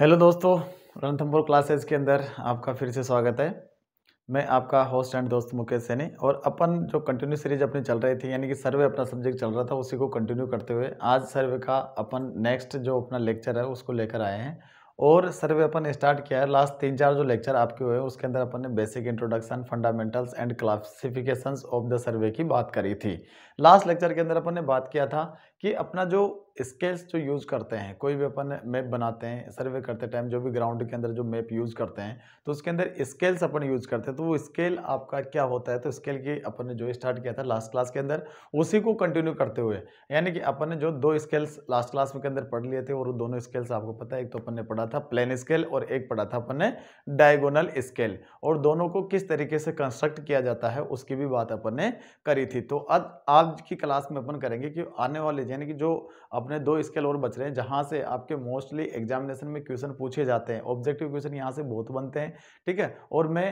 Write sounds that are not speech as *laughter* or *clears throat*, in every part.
Hello दोस्तों रणथम्पुर classes के अंदर आपका फिर से स्वागत है मैं आपका होस्ट एंड दोस्त मुकेश सैनी और अपन जो कंटिन्यू सीरीज अपनी चल रही थी यानी कि सर्वे अपना सब्जेक्ट चल रहा था उसी को कंटिन्यू करते हुए आज सर्वे का अपन नेक्स्ट जो अपना लेक्चर है उसको लेकर आए हैं और सर्वे अपन स्टार्ट किया है लास्ट तीन चार जो लेक्चर आपके हुए उसके अंदर अपन ने basic introduction fundamentals and classifications of the survey की बात करी थी लास्ट लेक्चर के अंदर अपन ने बात किया था कि अपना जो स्केल्स जो यूज़ करते हैं कोई भी अपन मैप बनाते हैं सर्वे करते टाइम जो भी ग्राउंड के अंदर जो मैप यूज़ करते हैं तो उसके अंदर स्केल्स अपन यूज़ करते हैं तो वो स्केल आपका क्या होता है तो स्केल की अपन ने जो स्टार्ट किया था लास्ट क्लास के अंदर उसी को कंटिन्यू करते हुए यानी कि अपन ने जो दो स्केल्स लास्ट क्लास के अंदर पढ़ लिए थे और दोनों स्केल्स आपको पता है एक तो अपन ने पढ़ा था प्लेन स्केल और एक पढ़ा था अपन ने डायगोनल स्केल और दोनों को किस तरीके से कंस्ट्रक्ट किया जाता है उसकी भी बात अपन ने करी थी तो अब आज की क्लास में अपन करेंगे कि आने वाले यानी कि जो अपने दो स्केल और बच रहे हैं जहाँ से आपके मोस्टली एग्जामिनेशन में क्वेश्चन पूछे जाते हैं ऑब्जेक्टिव क्वेश्चन यहाँ से बहुत बनते हैं ठीक है और मैं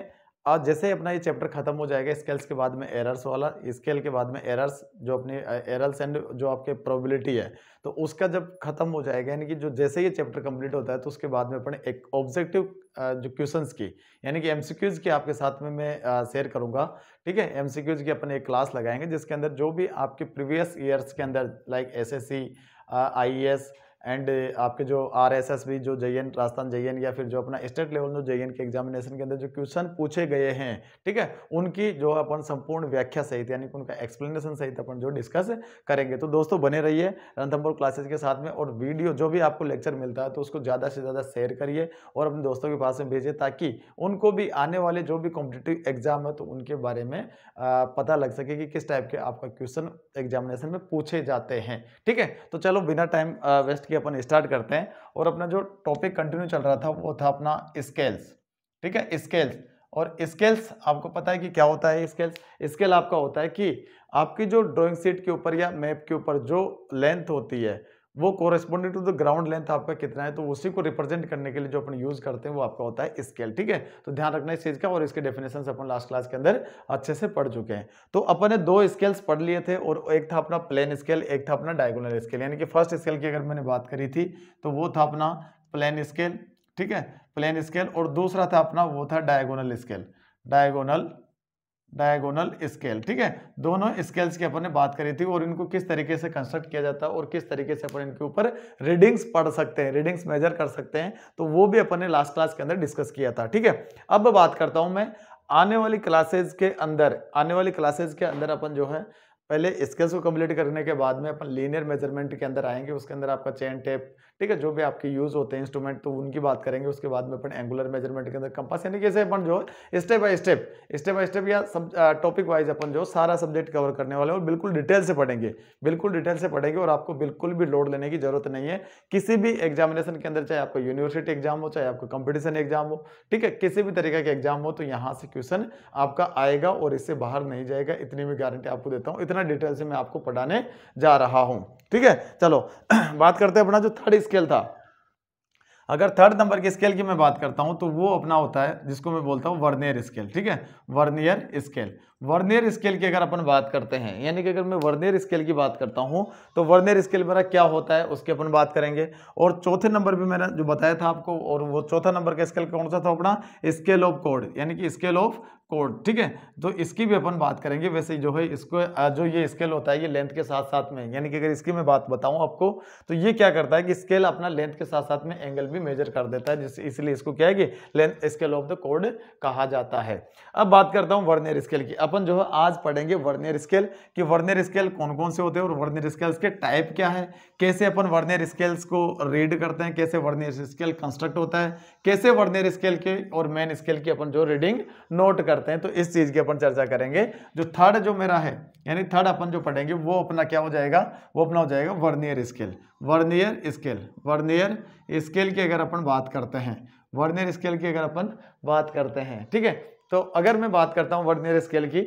और जैसे ही अपना ये चैप्टर खत्म हो जाएगा स्केल्स के बाद में एरर्स वाला स्केल के बाद में एरर्स जो अपने एरर्स एंड जो आपके प्रोबेबिलिटी है तो उसका जब खत्म हो जाएगा यानी कि जो जैसे ये चैप्टर कंप्लीट होता है तो उसके बाद में अपने एक ऑब्जेक्टिव जो क्वेश्चंस की यानी कि एमसीक्यूज की आपके साथ में मैं शेयर करूँगा ठीक है एम की अपने एक क्लास लगाएंगे जिसके अंदर जो भी आपके प्रीवियस ईयर्स के अंदर like S S and uh, आपके जो आर एस एस भी जो J N Rajasthan J N या फिर जो अपना स्टेट लेवल जो जे एन के एग्जामिनेशन के अंदर जो क्वेश्चन पूछे गए हैं ठीक है उनकी जो अपन संपूर्ण व्याख्या सहित यानी कि उनका एक्सप्लेनेशन सहित अपन जो डिस्कस करेंगे तो दोस्तों बने रहिए रंथमपुर क्लासेज के साथ में और वीडियो जो भी आपको लेक्चर मिलता है तो उसको ज़्यादा से ज़्यादा शेयर करिए और अपने दोस्तों के पास में भेजिए ताकि उनको भी आने वाले जो भी कॉम्पिटेटिव एग्जाम है तो उनके बारे में पता लग सके कि किस टाइप के आपका क्वेश्चन एग्जामिनेशन में पूछे जाते हैं ठीक है तो चलो बिना टाइम वेस्ट की अपन स्टार्ट करते हैं और अपना जो टॉपिक कंटिन्यू चल रहा था वो था अपना स्केल्स ठीक है स्केल्स और स्केल्स आपको पता है कि क्या होता है स्केल्स स्केल आपका होता है कि आपकी जो ड्राइंग शीट के ऊपर या मैप के ऊपर जो लेंथ होती है वो corresponding to the ground length आपका कितना है तो उसी को रिप्रेजेंट करने के लिए जो अपन यूज करते हैं वो आपका होता है स्केल ठीक है तो ध्यान रखना इस चीज का और इसके डेफिनेशन अपन लास्ट क्लास के अंदर अच्छे से पढ़ चुके हैं तो अपन ने दो स्केल्स पढ़ लिए थे और एक था अपना प्लेन स्केल एक था अपना डायगोनल स्केल यानी कि फर्स्ट स्केल की अगर मैंने बात करी थी तो वो था अपना प्लेन स्केल ठीक है प्लेन स्केल और दूसरा था अपना वो था diagonal scale diagonal diagonal scale ठीक है दोनों स्केल्स की अपन ने बात करी थी और इनको किस तरीके से कंस्ट्रक्ट किया जाता है और किस तरीके से अपन इनके ऊपर रीडिंग्स पढ़ सकते हैं रीडिंग्स मेजर कर सकते हैं तो वो भी अपन ने लास्ट क्लास के अंदर डिस्कस किया था ठीक है अब बात करता हूँ मैं आने वाली क्लासेज के अंदर आने वाली क्लासेज के अंदर अपन जो है पहले स्केल्स को कम्प्लीट करने के बाद में अपन लीनियर मेजरमेंट के अंदर आएंगे उसके अंदर आपका चेन टेप ठीक है जो भी आपके यूज़ होते हैं इंस्ट्रूमेंट तो उनकी बात करेंगे उसके बाद में अपन एंगुलर मेजरमेंट के अंदर कंपास यानी कैसे अपन जो step by step step by step या सब टॉपिक वाइज अपन जो सारा सब्जेक्ट कवर करने वाले और बिल्कुल डिटेल से पढ़ेंगे बिल्कुल डिटेल से पढ़ेंगे और आपको बिल्कुल भी लोड लेने की जरूरत नहीं है किसी भी एग्जामिनेशन के अंदर चाहे आपका यूनिवर्सिटी एग्जाम हो चाहे आपका कंपिटिशन एग्जाम हो ठीक है किसी भी तरीके का एग्जाम हो तो यहाँ से क्वेश्चन आपका आएगा और इससे बाहर नहीं जाएगा इतनी भी गारंटी आपको देता हूँ इतना डिटेल से मैं आपको पढ़ाने जा रहा हूँ ठीक है चलो *clears throat* बात करते हैं अपना जो थर्ड स्केल था अगर थर्ड नंबर के स्केल की मैं बात करता हूं तो वो अपना होता है जिसको मैं बोलता हूं वर्नियर स्केल ठीक है वर्नियर स्केल वर्नियर स्केल की अगर अपन बात करते हैं यानी कि अगर मैं वर्नियर स्केल की बात करता हूँ तो वर्नियर स्केल मेरा क्या होता है उसकी अपन बात करेंगे और चौथे नंबर भी मैंने जो बताया था आपको और वो चौथा नंबर का स्केल कौन सा था अपना स्केल ऑफ कोड यानी कि स्केल ऑफ कोड ठीक है तो इसकी भी अपन बात करेंगे वैसे जो है इसको जो ये स्केल होता है ये लेंथ के साथ साथ में यानी कि अगर इसकी मैं बात बताऊं आपको तो ये क्या करता है कि स्केल अपना लेंथ के साथ साथ में एंगल भी मेजर कर देता है जिस इसलिए इसको क्या है कि लेंथ स्केल ऑफ द कोड कहा जाता है अब बात करता हूँ वर्नियर स्केल की अब अपन जो है आज पढ़ेंगे वर्नियर स्केल कि वर्नियर स्केल कौन कौन से होते हैं और वर्नियर स्केल्स के टाइप क्या है कैसे अपन वर्नियर स्केल्स को रीड करते हैं कैसे वर्नियर स्केल कंस्ट्रक्ट होता है कैसे वर्नियर स्केल के और मेन स्केल की अपन जो रीडिंग नोट करते हैं तो इस चीज़ की अपन चर्चा करेंगे जो थर्ड जो मेरा है यानी थर्ड अपन जो पढ़ेंगे वो अपना क्या हो जाएगा वो अपना हो जाएगा vernier scale vernier scale vernier scale की अगर अपन बात करते हैं वर्नियर स्केल की अगर अपन बात करते हैं ठीक है तो अगर मैं बात करता हूँ वर्नियर स्केल की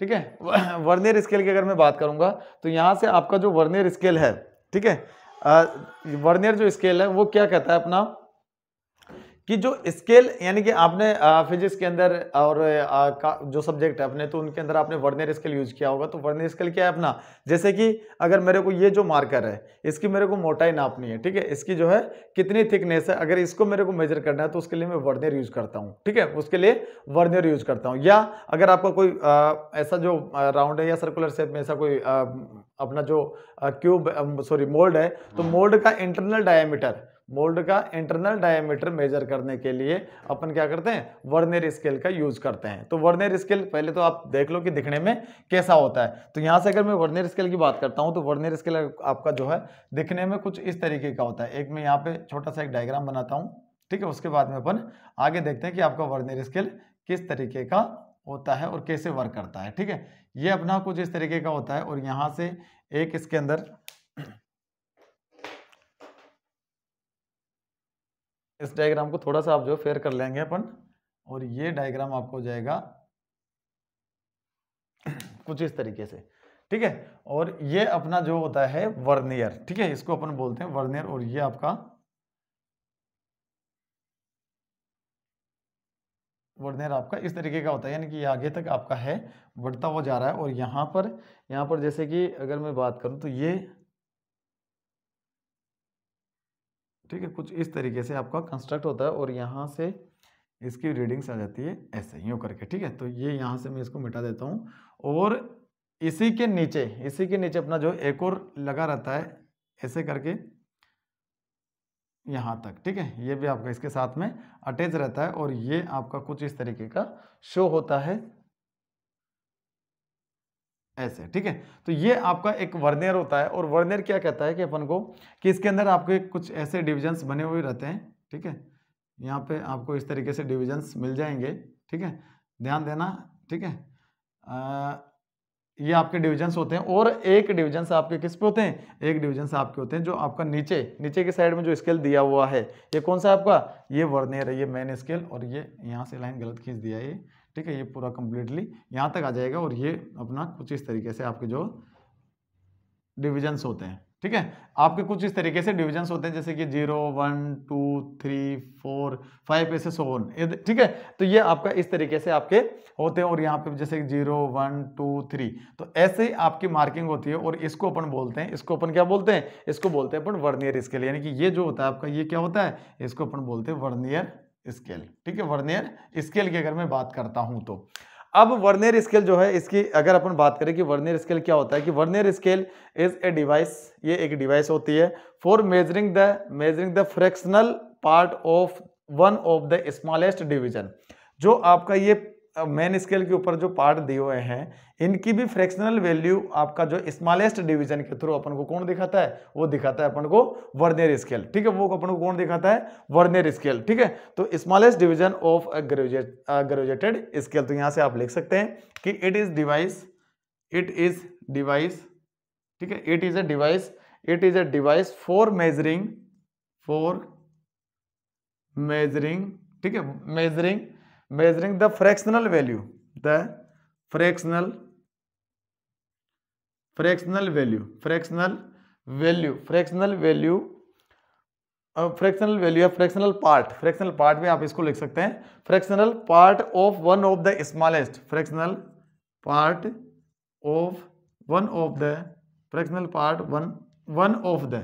ठीक है *clears throat* वर्नियर स्केल की अगर मैं बात करूँगा तो यहाँ से आपका जो वर्नियर स्केल है ठीक है वर्नियर जो स्केल है वो क्या कहता है अपना कि जो स्केल यानी कि आपने फिजिक्स के अंदर और आ, का जो सब्जेक्ट है अपने तो उनके अंदर आपने वर्नियर स्केल यूज किया होगा तो वर्नियर स्केल क्या है अपना जैसे कि अगर मेरे को ये जो मार्कर है इसकी मेरे को मोटाई नापनी है ठीक है इसकी जो है कितनी थिकनेस है अगर इसको मेरे को मेजर करना है तो उसके लिए मैं वर्नियर यूज करता हूँ ठीक है उसके लिए वर्नियर यूज करता हूँ या अगर आपका कोई आ, ऐसा जो राउंड है या सर्कुलर शेप में ऐसा कोई आ, अपना जो क्यूब सॉरी मोल्ड है तो मोल्ड का इंटरनल डायामीटर मोल्ड का इंटरनल डायमीटर मेजर करने के लिए अपन क्या करते हैं वर्नियर स्केल का यूज करते हैं तो वर्नियर स्केल पहले तो आप देख लो कि दिखने में कैसा होता है तो यहाँ से अगर मैं वर्नियर स्केल की बात करता हूँ तो वर्नियर स्केल आपका जो है दिखने में कुछ इस तरीके का होता है एक मैं यहाँ पे छोटा सा एक डायग्राम बनाता हूँ ठीक है उसके बाद में अपन आगे देखते हैं कि आपका वर्नियर स्केल किस तरीके का होता है और कैसे वर्क करता है ठीक है ये अपना कुछ इस तरीके का होता है और यहाँ से एक इसके अंदर इस डायग्राम को थोड़ा सा आप जो फेयर कर लेंगे अपन और ये डायग्राम आपको हो जाएगा कुछ इस तरीके से ठीक है और ये अपना जो होता है वर्नियर ठीक है इसको अपन बोलते हैं वर्नियर और ये आपका वर्नियर आपका इस तरीके का होता है यानी कि ये आगे तक आपका है बढ़ता हुआ जा रहा है और यहाँ पर यहाँ पर जैसे कि अगर मैं बात करूँ तो ये ठीक है कुछ इस तरीके से आपका कंस्ट्रक्ट होता है और यहाँ से इसकी रीडिंग्स आ जाती है ऐसे यूँ करके ठीक है तो ये यहाँ से मैं इसको मिटा देता हूँ और इसी के नीचे इसी के नीचे अपना जो एक और लगा रहता है ऐसे करके यहाँ तक ठीक है ये भी आपका इसके साथ में अटैच रहता है और ये आपका कुछ इस तरीके का शो होता है ऐसे ठीक है तो ये आपका एक वर्नेर होता है और वर्नेर क्या कहता है कि अपन को कि इसके अंदर आपके कुछ ऐसे डिविजन्स बने हुए रहते हैं ठीक है यहाँ पे आपको इस तरीके से डिविजन्स मिल जाएंगे ठीक है ध्यान देना ठीक है ये आपके डिविजन्स होते हैं और एक डिविजन्स आपके किस पे होते हैं एक डिविजन्स आपके होते हैं जो आपका नीचे नीचे के साइड में जो स्केल दिया हुआ है ये कौन सा आपका ये वर्नेर है ये मेन स्केल और ये यहाँ से लाइन गलत खींच दिया है ठीक है ये पूरा कंप्लीटली यहाँ तक आ जाएगा और ये अपना कुछ इस तरीके से आपके जो डिविजन्स होते हैं ठीक है आपके कुछ इस तरीके से डिविजन्स होते हैं जैसे कि zero one two three four five ऐसे सो वन ठीक है तो ये आपका इस तरीके से आपके होते हैं और यहाँ पे जैसे जीरो वन टू थ्री तो ऐसे ही आपकी मार्किंग होती है और इसको अपन बोलते हैं इसको अपन क्या बोलते हैं इसको बोलते हैं अपन वर्नियर स्केल यानी कि ये जो होता है आपका ये क्या होता है इसको अपन बोलते हैं वर्नियर स्केल ठीक है वर्नियर स्केल की अगर मैं बात करता हूं तो अब वर्नियर स्केल जो है इसकी अगर अपन बात करें कि वर्नियर स्केल क्या होता है कि vernier scale is a device ये एक डिवाइस होती है for measuring the measuring the fractional part of one of the smallest division जो आपका ये मेन स्केल के ऊपर जो पार्ट दिए हुए हैं इनकी भी फ्रैक्शनल वैल्यू आपका जो स्मॉलेस्ट डिवीजन के थ्रू अपन को कौन दिखाता है वो दिखाता है अपन को वर्नियर स्केल ठीक है वो अपन को कौन दिखाता है वर्नियर स्केल ठीक है तो smallest division of graduate graduated scale तो यहाँ से आप लिख सकते हैं कि it is device it is device ठीक है it is a device it is a device for measuring for measuring ठीक है measuring measuring the fractional value the fractional fractional value fractional value fractional value fractional uh, value या fractional part fractional part में आप इसको लिख सकते हैं fractional part of one of the smallest fractional part of one of the fractional part one one of the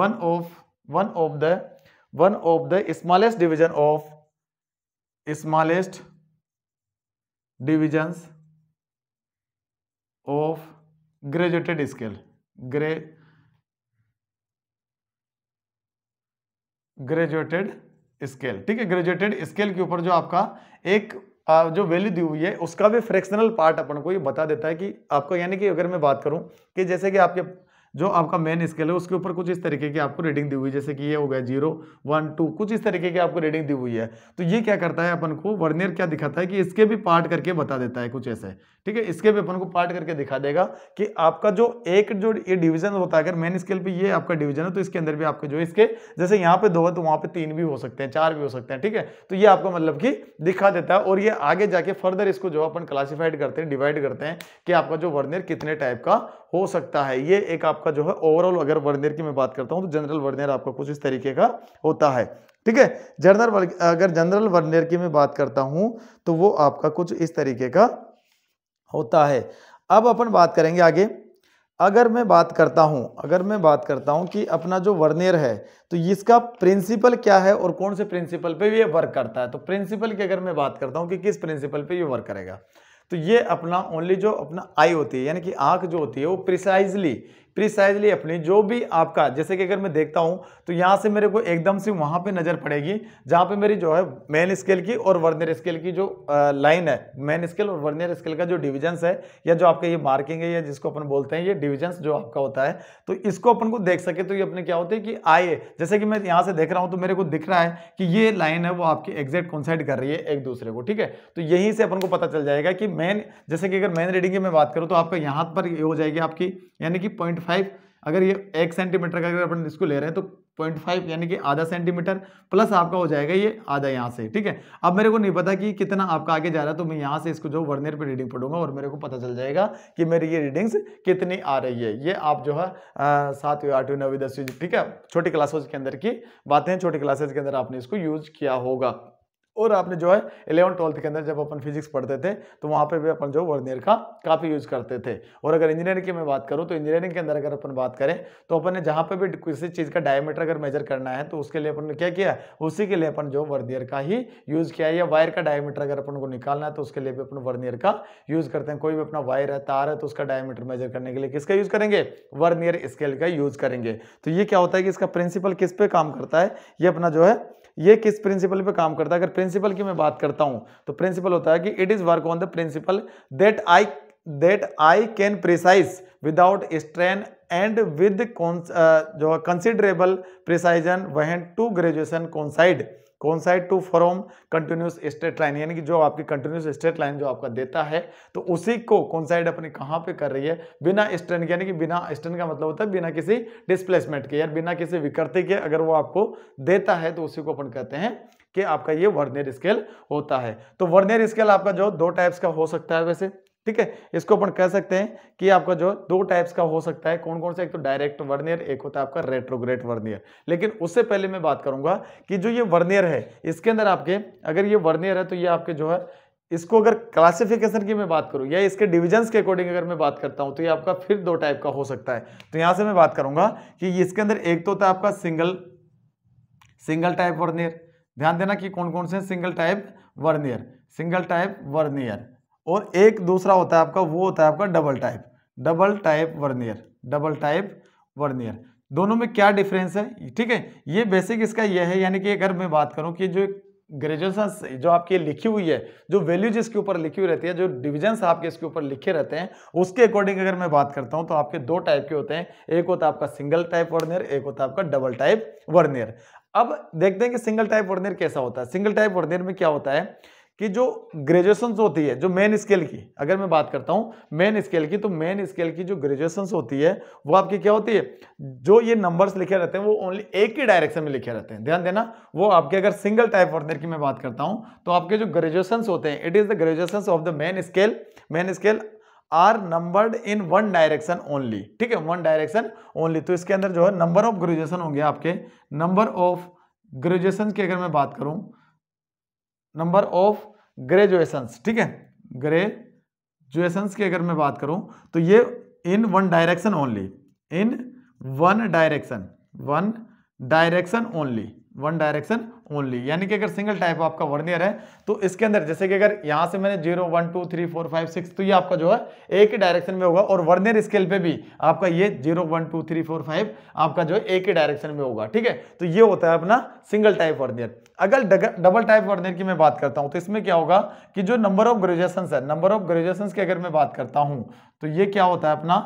one of one of the one of the smallest division of smallest divisions of graduated scale gra graduated scale ठीक है graduated scale के ऊपर जो आपका एक जो value दी हुई है उसका भी फ्रैक्शनल पार्ट अपन को ये बता देता है कि आपको यानी कि अगर मैं बात करूं कि जैसे कि आपके जो आपका मेन स्केल है उसके ऊपर कुछ इस तरीके की आपको रीडिंग दी हुई जैसे कि ये हो गया जीरो वन टू कुछ इस तरीके की आपको रीडिंग दी हुई है तो ये क्या करता है अपन को वर्नियर क्या दिखाता है कि इसके भी पार्ट करके बता देता है कुछ ऐसे ठीक है इसके भी अपन को पार्ट करके दिखा देगा कि आपका जो एक जो ये डिवीजन होता है अगर मेन स्केल पर ये आपका डिविजन है तो इसके अंदर भी आपके जो इसके जैसे यहाँ पे दो है तो वहाँ पे तीन भी हो सकते हैं चार भी हो सकते हैं ठीक है तो ये आपको मतलब कि दिखा देता है और ये आगे जाके फर्दर इसको जो अपन क्लासीफाइड करते हैं डिवाइड करते हैं कि आपका जो वर्नियर कितने टाइप का हो सकता है ये एक आपका जो है ओवरऑल अगर वर्नियर की मैं बात करता हूँ तो जनरल वर्नियर आपका कुछ इस तरीके का होता है ठीक है जनरल अगर जनरल वर्नियर की मैं बात करता हूँ तो वो आपका कुछ इस तरीके का होता है अब अपन बात करेंगे आगे अगर मैं बात करता हूं अगर मैं बात करता हूं कि अपना जो वर्नियर है तो इसका प्रिंसिपल क्या है और कौन से प्रिंसिपल पे ये वर्क करता है तो प्रिंसिपल की अगर मैं बात करता हूं कि किस प्रिंसिपल पे ये वर्क करेगा तो ये अपना ओनली जो अपना आई होती है यानी कि आँख जो होती है वो प्रिसाइजली प्रिसाइजली अपनी जो भी आपका जैसे कि अगर मैं देखता हूँ तो यहाँ से मेरे को एकदम से वहाँ पे नज़र पड़ेगी जहाँ पे मेरी जो है मेन स्केल की और वर्नियर स्केल की जो लाइन है मेन स्केल और वर्नियर स्केल का जो डिविजन्स है या जो आपका ये मार्किंग है या जिसको अपन बोलते हैं ये डिविजन्स जो आपका होता है तो इसको अपन को देख सके तो ये अपने क्या होते हैं कि आए जैसे कि मैं यहाँ से देख रहा हूँ तो मेरे को दिख रहा है कि ये लाइन है वो आपकी एग्जैक्ट कॉन्साइड कर रही है एक दूसरे को ठीक है तो यहीं से अपन को पता चल जाएगा कि मेन जैसे कि अगर मेन रीडिंग की मैं बात करूँ तो आपका यहाँ पर हो जाएगी आपकी यानी कि पॉइंट फाइव अगर ये एक सेंटीमीटर का अगर अपन इसको ले रहे हैं तो पॉइंट फाइव यानी कि आधा सेंटीमीटर प्लस आपका हो जाएगा ये आधा यहाँ से ठीक है अब मेरे को नहीं पता कि कितना आपका आगे जा रहा है तो मैं यहाँ से इसको जो वर्नियर पे रीडिंग पढ़ूंगा और मेरे को पता चल जाएगा कि मेरी ये रीडिंग्स कितनी आ रही है ये आप जो है सातवीं आठवीं नवी दसवीं ठीक है छोटी क्लासेज के अंदर की बातें छोटी क्लासेज के अंदर आपने इसको यूज किया होगा और आपने जो है इलेवन ट्वेल्थ के अंदर जब अपन फिजिक्स पढ़ते थे तो वहाँ पे भी अपन जो वर्नियर का काफ़ी यूज़ करते थे और अगर इंजीनियरिंग की मैं बात करूँ तो इंजीनियरिंग के अंदर अगर अपन बात करें तो अपन ने जहाँ पे भी किसी चीज़ का डायमीटर अगर मेजर करना है तो उसके लिए अपन ने क्या किया उसी के लिए अपन जो वर्नियर का ही यूज़ किया या वायर का डायमीटर अगर अपन को निकालना है तो उसके लिए भी अपन वर्नियर का यूज़ करते हैं कोई भी अपना वायर है तार है तो उसका डायमीटर मेजर करने के लिए किसका यूज़ करेंगे वर्नियर स्केल का यूज़ करेंगे तो ये क्या होता है कि इसका प्रिंसिपल किस पे काम करता है ये अपना जो है ये किस प्रिंसिपल पे काम करता है अगर प्रिंसिपल की मैं बात करता हूं तो प्रिंसिपल होता है कि it is work on the principle that I that I can precise without strain and with जो कंसिडरेबल प्रिसाइजन वह टू ग्रेजुएशन कॉन्साइड कौन सा है to form continuous straight line यानी कि जो आपकी कंटिन्यूस स्ट्रेट लाइन जो आपका देता है तो उसी को कौन साइड अपनी कहाँ पे कर रही है बिना स्टेन के यानी कि बिना स्टर्न का मतलब होता है बिना किसी डिस्प्लेसमेंट के या बिना किसी विकृति के अगर वो आपको देता है तो उसी को अपन कहते हैं कि आपका ये वर्नियर स्केल होता है तो वर्नियर स्केल आपका जो दो टाइप्स का हो सकता है वैसे ठीक है इसको अपन कह सकते हैं कि आपका जो दो टाइप्स का हो सकता है कौन कौन सा एक तो डायरेक्ट वर्नियर एक होता है आपका रेट्रोग्रेट वर्नियर लेकिन उससे पहले मैं बात करूंगा कि जो ये वर्नियर है इसके अंदर आपके अगर ये वर्नियर है तो ये आपके जो है इसको अगर क्लासिफिकेशन की मैं बात करूं या इसके डिविजन्स के अकॉर्डिंग अगर मैं बात करता हूं तो ये आपका फिर दो टाइप का हो सकता है तो यहां से मैं बात करूंगा कि इसके अंदर एक तो होता है आपका सिंगल सिंगल टाइप वर्नियर ध्यान देना कि कौन कौन से single type vernier single type vernier और एक दूसरा होता है आपका वो होता है आपका double type double type vernier double type vernier दोनों में क्या डिफरेंस है ठीक है ये बेसिक इसका यह है यानी कि अगर मैं बात करूं कि जो ग्रेजुएशन जो आपकी लिखी हुई है जो वैल्यू जिसके ऊपर लिखी हुई रहती है जो डिविजन्स आपके इसके ऊपर लिखे रहते हैं उसके अकॉर्डिंग अगर मैं बात करता हूं तो आपके दो टाइप के होते हैं एक होता है आपका सिंगल टाइप वर्नियर एक होता है आपका डबल टाइप वर्नियर अब देखते हैं कि सिंगल टाइप वर्नियर कैसा होता है सिंगल टाइप वर्नियर में क्या होता है कि जो ग्रेजुएशन होती है जो मेन स्केल की अगर मैं बात करता हूँ मेन स्केल की तो मेन स्केल की जो ग्रेजुएशन होती है वो आपकी क्या होती है जो ये नंबर्स लिखे रहते हैं वो ओनली एक ही डायरेक्शन में लिखे रहते हैं ध्यान देना वो आपके अगर सिंगल टाइप ऑर्डर की मैं बात करता हूँ तो आपके जो ग्रेजुएशन होते हैं it is the graduation of the main scale main scale are numbered in one direction only ठीक है वन डायरेक्शन ओनली तो इसके अंदर जो है नंबर ऑफ ग्रेजुएशन होंगे आपके नंबर ऑफ ग्रेजुएशन की अगर मैं बात करूं नंबर ऑफ ग्रेजुएशंस ठीक है ग्रेजुएशंस की अगर मैं बात करूं तो ये in one direction only in one direction one direction only one direction only यानी कि अगर सिंगल टाइप आपका वर्नियर है तो इसके अंदर जैसे कि अगर यहाँ से मैंने zero one two three four five six तो ये आपका जो है एक ही डायरेक्शन में होगा और वर्नियर स्केल पे भी आपका ये zero one two three four five आपका जो है एक ही डायरेक्शन में होगा ठीक है तो ये होता है अपना सिंगल टाइप वर्नियर अगर डबल टाइप वर्नियर की मैं बात करता हूँ तो इसमें क्या होगा कि जो नंबर ऑफ ग्रेजुएशन है नंबर ऑफ ग्रेजुएशन की अगर मैं बात करता हूँ तो ये क्या होता है अपना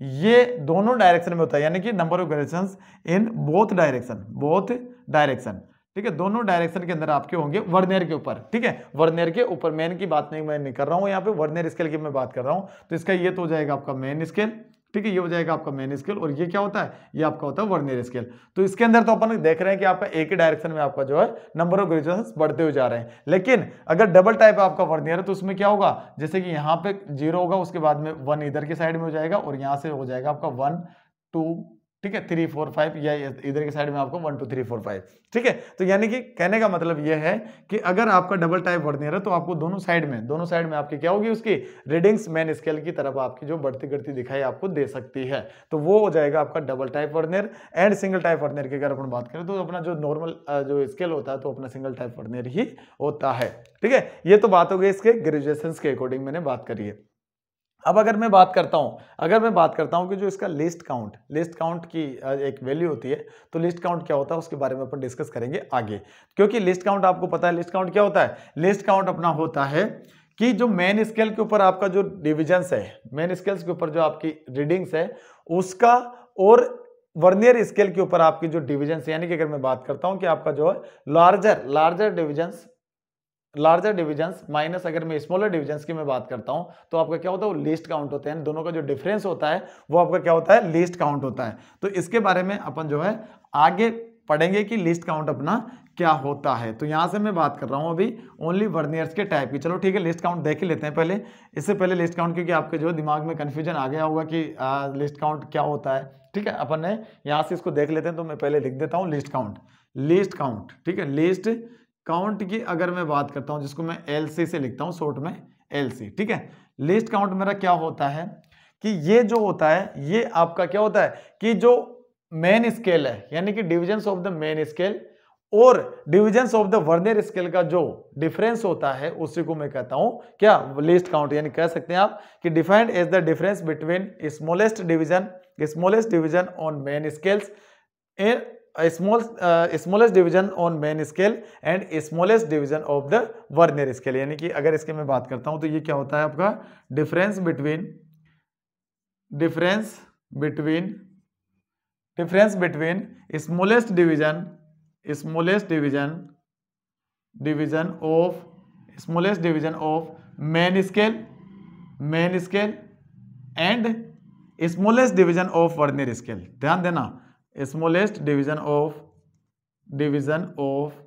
ये दोनों डायरेक्शन में होता है यानी कि number of graduation in both direction both direction ठीक है दोनों डायरेक्शन के अंदर आपके होंगे वर्नेर के ऊपर ठीक है वर्नेर के ऊपर मेन की बात नहीं मैं नहीं कर रहा हूँ यहाँ पे वर्नेर स्केल की मैं बात कर रहा हूँ तो इसका ये तो हो जाएगा आपका मेन स्केल ठीक है ये हो जाएगा आपका मेन स्केल और ये क्या होता है ये आपका होता है वर्नियर स्केल तो इसके अंदर तो अपन देख रहे हैं कि आपका एक ही डायरेक्शन में आपका जो है नंबर ऑफ ग्रेजुएशन बढ़ते हुए जा रहे हैं लेकिन अगर डबल टाइप आपका वर्नियर है तो उसमें क्या होगा जैसे कि यहाँ पे जीरो होगा उसके बाद में वन इधर की साइड में हो जाएगा और यहाँ से हो जाएगा आपका वन टू ठीक है थ्री फोर फाइव या इधर के साइड में आपको one two three four five ठीक है तो यानी कि कहने का मतलब यह है कि अगर आपका डबल टाइप ऑर्डिनर है तो आपको दोनों साइड में दोनों साइड में आपकी क्या होगी उसकी रीडिंग्स मेन स्केल की तरफ आपकी जो बढ़ती गढ़ती दिखाई आपको दे सकती है तो वो हो जाएगा आपका double type vernier and single type vernier की अगर अपन बात करें तो अपना जो नॉर्मल जो स्केल होता है तो अपना सिंगल टाइप वर्नियर ही होता है ठीक है ये तो बात हो गई इसके ग्रेजुएशन के अकॉर्डिंग मैंने बात करी है अब अगर मैं बात करता हूँ अगर मैं बात करता हूँ कि जो इसका लिस्ट काउंट लिस्ट काउंट की एक वैल्यू होती है तो लिस्ट काउंट क्या होता है उसके बारे में अपन डिस्कस करेंगे आगे क्योंकि लिस्ट काउंट आपको पता है लिस्ट काउंट क्या होता है लिस्ट काउंट अपना होता है कि जो मेन स्केल के ऊपर आपका जो डिविजन्स है मेन स्केल्स के ऊपर जो आपकी रीडिंग्स है उसका और वर्नियर स्केल के ऊपर आपकी जो डिविजन्स यानी कि अगर मैं बात करता हूँ कि आपका जो है larger larger divisions larger divisions minus अगर मैं स्मॉलर डिविजन्स की मैं बात करता हूं तो आपका क्या होता है वो लिस्ट काउंट होते हैं दोनों का जो डिफरेंस होता है वो आपका क्या होता है लिस्ट काउंट होता है तो इसके बारे में अपन जो है आगे पढ़ेंगे कि लिस्ट काउंट अपना क्या होता है तो यहाँ से मैं बात कर रहा हूँ अभी ओनली वर्नियर्स के टाइप की चलो ठीक है लिस्ट काउंट देख ही लेते हैं पहले इससे पहले लिस्ट काउंट क्योंकि आपके जो दिमाग में कन्फ्यूजन आ गया होगा कि आ, लिस्ट काउंट क्या होता है ठीक है अपन ने यहाँ से इसको देख लेते हैं तो मैं पहले लिख देता हूँ लिस्ट काउंट लिस्ट काउंट ठीक है लिस्ट काउंट की अगर मैं बात करता हूं जिसको मैं एल सी से लिखता हूं शॉर्ट में एल सी ठीक है लिस्ट काउंट मेरा क्या होता है कि ये जो होता है ये आपका क्या होता है कि जो मेन स्केल है यानी कि division of the main scale और division of the vernier scale का जो डिफरेंस होता है उसी को मैं कहता हूं क्या लिस्ट काउंट यानी कह सकते हैं आप कि defined as the difference between smallest division smallest division on main scales small smallest division on main scale and smallest division of the vernier scale यानी कि अगर इसके मैं बात करता हूं तो ये क्या होता है आपका difference between difference between difference between smallest division smallest division division of smallest division of main scale main scale and smallest division of vernier scale ध्यान देना smallest division of division of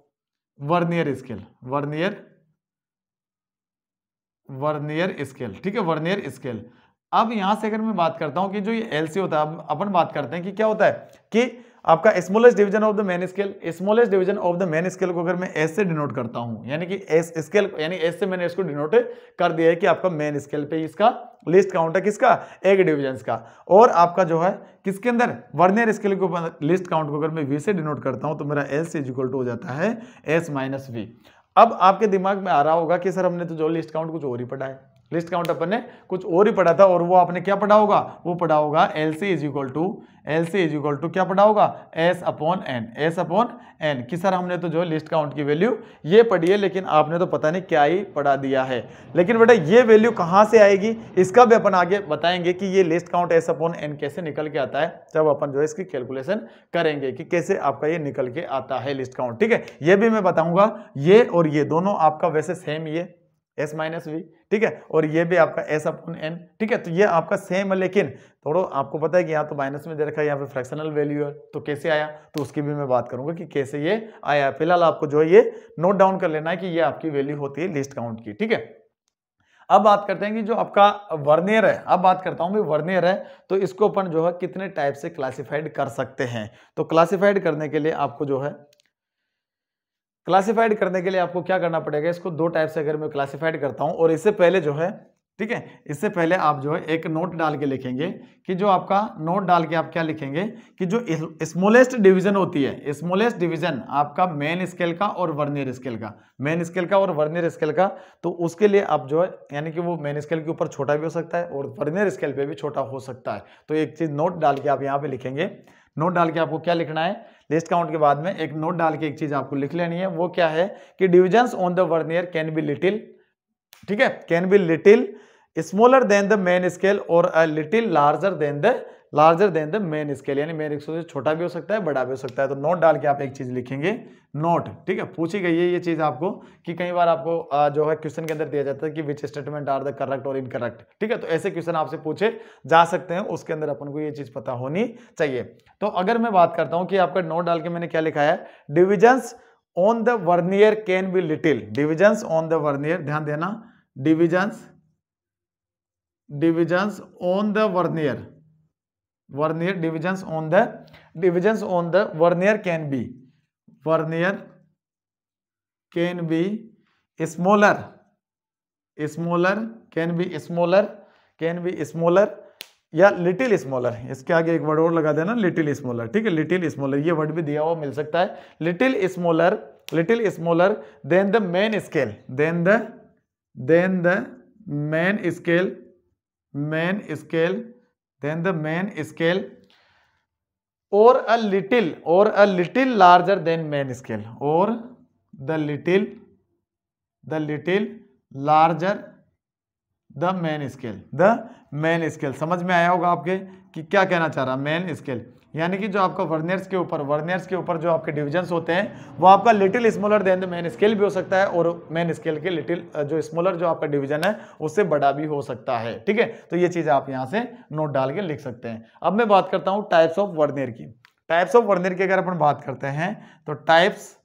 vernier scale vernier vernier scale ठीक है vernier scale अब यहां से अगर मैं बात करता हूं कि जो ये एलसी होता है अब अपन बात करते हैं कि क्या होता है कि आपका smallest division of the main scale smallest division of the main scale को अगर मैं एस से डिनोट करता हूं यानी कि एस स्केल यानी एस से मैंने इसको डिनोट कर दिया है कि आपका मैन स्केल पे इसका लिस्ट काउंट है किसका एग डिविजन का और आपका जो है किसके अंदर वर्नियर स्केल के ऊपर लिस्ट काउंट को अगर मैं वी से डिनोट करता हूं तो मेरा एस इज इक्वल टू हो जाता है एस माइनस वी अब आपके दिमाग में आ रहा होगा कि सर हमने तो जो लिस्ट काउंट कुछ और ही पढ़ा है लिस्ट काउंट अपन ने कुछ और ही पढ़ा था और वो आपने क्या पढ़ा होगा वो पढ़ा होगा L C is equal to L C is equal to क्या पढ़ा होगा S upon N S upon N कि सर हमने तो जो लिस्ट काउंट की वैल्यू ये पढ़ी है लेकिन आपने तो पता नहीं क्या ही पढ़ा दिया है लेकिन बेटा ये वैल्यू कहाँ से आएगी इसका भी अपन आगे बताएंगे कि ये least count S upon N कैसे निकल के आता है जब अपन जो है इसकी कैलकुलेशन करेंगे कि कैसे आपका ये निकल के आता है लिस्ट काउंट ठीक है ये भी मैं बताऊंगा ये और ये दोनों आपका वैसे सेम ये एस माइनस वी ठीक है और ये भी आपका एस अपॉन एन ठीक है तो ये आपका सेम है लेकिन थोड़ा आपको पता है कि यहाँ तो माइनस में दे रखा है यहाँ पे फ्रैक्शनल वैल्यू है तो कैसे आया तो उसकी भी मैं बात करूंगा कि कैसे ये आया फिलहाल आपको जो है ये नोट डाउन कर लेना है कि ये आपकी वैल्यू होती है लिस्ट काउंट की ठीक है अब बात करते हैं कि जो आपका वर्नियर है अब बात करता हूँ वर्नियर है तो इसको अपन जो है कितने टाइप से क्लासिफाइड कर सकते हैं तो क्लासिफाइड करने के लिए आपको जो है क्लासिफाइड करने के लिए आपको क्या करना पड़ेगा इसको दो टाइप से अगर मैं क्लासिफाइड करता हूँ और इससे पहले जो है ठीक है इससे पहले आप जो है एक नोट डाल के लिखेंगे कि जो आपका नोट डाल के आप क्या लिखेंगे कि जो स्मॉलेस्ट डिवीजन होती है स्मॉलेस्ट डिवीजन आपका मेन स्केल का और वर्नियर स्केल का मेन स्केल का और वर्नियर स्केल का तो उसके लिए आप जो है यानी कि वो मेन स्केल के ऊपर छोटा भी हो सकता है और वर्नियर स्केल पर भी छोटा हो सकता है तो एक चीज नोट डाल के आप यहाँ पर लिखेंगे नोट डाल के आपको क्या लिखना है लिस्ट काउंट के बाद में एक नोट डाल के एक चीज आपको लिख लेनी है वो क्या है कि division on the vernier can be little ठीक है can be little smaller than the main scale और little larger than the larger than the main scale यानी मेन स्केल से छोटा भी हो सकता है बड़ा भी हो सकता है तो नोट डाल के आप एक चीज़ लिखेंगे नोट ठीक है पूछी गई है ये चीज़ आपको कि कई बार आपको जो है क्वेश्चन के अंदर दिया जाता है कि which statement are the correct और इनकरेक्ट ठीक है तो ऐसे क्वेश्चन आपसे पूछे जा सकते हैं उसके अंदर अपन को ये चीज़ पता होनी चाहिए तो अगर मैं बात करता हूँ कि आपका नोट डाल के मैंने क्या लिखा है divisions on the vernier can be little divisions on the vernier ध्यान देना divisions divisions on the vernier vernier divisions on the divisions on the vernier can be vernier can be smaller smaller can be smaller can be smaller या little smaller इसके आगे एक word और लगा देना little smaller ठीक है little smaller ये वर्ड भी दिया हुआ मिल सकता है little smaller little smaller than the main scale than the than the main scale main scale than the main scale और अ लिटिल और a little larger than main scale और the little the little larger the main scale the main scale समझ में आया होगा आपके कि क्या कहना चाह रहा मैन स्केल यानी कि जो आपका वर्नियर्स के ऊपर वर्नियर्स के ऊपर जो आपके डिविजन्स होते हैं वो आपका little smaller than the main scale भी हो सकता है और मैन स्केल के लिटिल जो स्मॉलर जो आपका डिविजन है उससे बड़ा भी हो सकता है ठीक है तो ये चीज़ आप यहाँ से नोट डाल के लिख सकते हैं अब मैं बात करता हूँ टाइप्स ऑफ वर्नियर की टाइप्स ऑफ वर्नियर की अगर अपन बात करते हैं तो टाइप्स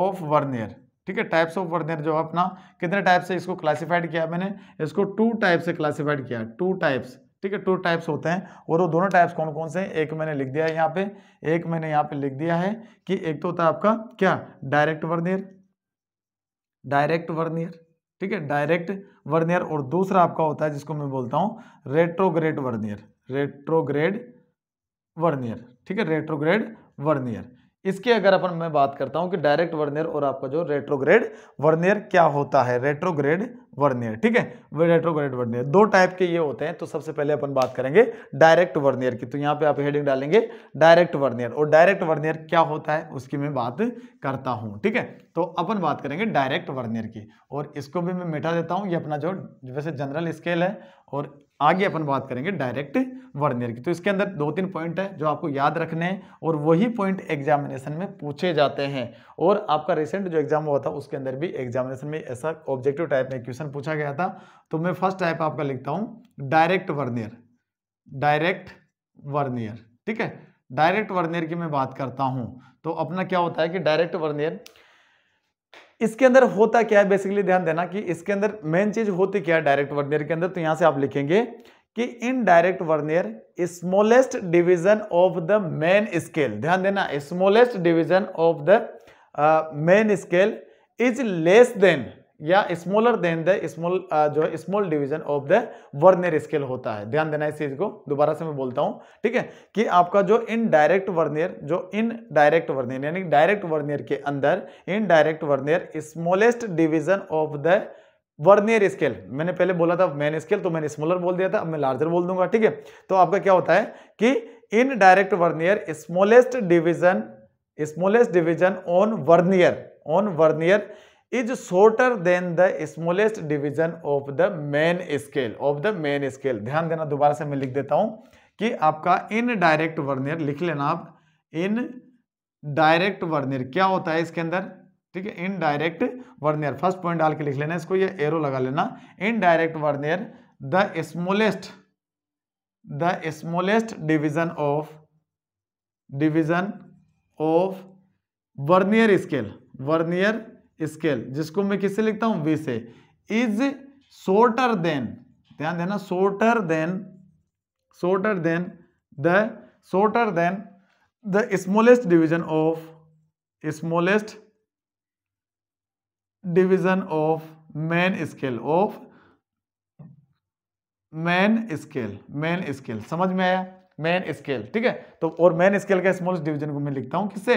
ऑफ वर्नियर ठीक है टाइप्स ऑफ वर्नियर जो अपना कितने टाइप से इसको क्लासिफाइड किया मैंने इसको टू टाइप से क्लासिफाइड किया टू टाइप्स ठीक है टू टाइप्स होते हैं और वो दोनों टाइप्स कौन कौन से हैं एक मैंने लिख दिया है यहाँ पे एक मैंने यहाँ पे लिख दिया है कि एक तो होता है आपका क्या डायरेक्ट वर्नियर डायरेक्ट वर्नियर ठीक है डायरेक्ट वर्नियर और दूसरा आपका होता है जिसको मैं बोलता हूँ रेट्रोग्रेड वर्नियर रेट्रोग्रेड वर्नियर ठीक है रेट्रोग्रेड वर्नियर इसके अगर अपन मैं बात करता हूँ कि डायरेक्ट वर्नियर और आपका जो रेट्रोग्रेड वर्नियर क्या होता है रेट्रोग्रेड वर्नियर ठीक है रेट्रोग्रेड वर्नियर दो टाइप के ये होते हैं तो सबसे पहले अपन बात करेंगे डायरेक्ट वर्नियर की तो यहाँ पे आप हेडिंग डालेंगे डायरेक्ट वर्नियर और डायरेक्ट वर्नियर क्या होता है उसकी मैं बात करता हूँ ठीक है तो अपन बात करेंगे डायरेक्ट वर्नियर की और इसको भी मैं मिटा देता हूँ ये अपना जो वैसे जनरल स्केल है और आगे अपन बात करेंगे डायरेक्ट वर्नियर की तो इसके अंदर दो तीन पॉइंट है जो आपको याद रखने हैं और वही पॉइंट एग्जामिनेशन में पूछे जाते हैं और आपका रिसेंट जो एग्जाम हुआ था उसके अंदर भी एग्जामिनेशन में ऐसा ऑब्जेक्टिव टाइप में क्वेश्चन पूछा गया था तो मैं फर्स्ट टाइप आपका लिखता हूं डायरेक्ट वर्नियर डायरेक्ट वर्नियर ठीक है डायरेक्ट वर्नियर की मैं बात करता हूं तो अपना क्या होता है कि डायरेक्ट वर्नियर इसके अंदर होता क्या है बेसिकली ध्यान देना कि इसके अंदर मेन चीज होती क्या है डायरेक्ट वर्नियर के अंदर तो यहां से आप लिखेंगे कि in direct vernier smallest division of the main scale ध्यान देना smallest division of the main scale is less than या स्मॉलर देन द स्मॉल जो है small division of the vernier scale होता है ध्यान देना इस चीज को दोबारा से मैं बोलता हूं ठीक है कि आपका जो इनडायरेक्ट वर्नियर जो इन डायरेक्ट वर्नियर यानी डायरेक्ट वर्नियर के अंदर in direct vernier smallest division of the vernier scale मैंने पहले बोला था मैन स्केल तो मैंने स्मॉलर बोल दिया था अब मैं लार्जर बोल दूंगा ठीक है तो आपका क्या होता है कि in direct vernier smallest division smallest division on vernier on vernier is shorter than the smallest division of the main scale of the main scale ध्यान देना दोबारा से मैं लिख देता हूं कि आपका इन डायरेक्ट वर्नियर लिख लेना आप इन डायरेक्ट वर्नियर क्या होता है इसके अंदर ठीक है in direct vernier first point डाल के लिख लेना इसको ये एरो लगा लेना in direct vernier the smallest the smallest division of division of vernier scale vernier scale जिसको मैं किससे लिखता हूं वी से इज शोर्टर देन ध्यान देना shorter than shorter than the shorter than the smallest division of smallest division of main scale of main scale main scale समझ में आया मैन स्केल ठीक है तो और मैन स्केल का स्मॉलेस्ट डिवीजन को मैं लिखता हूँ किससे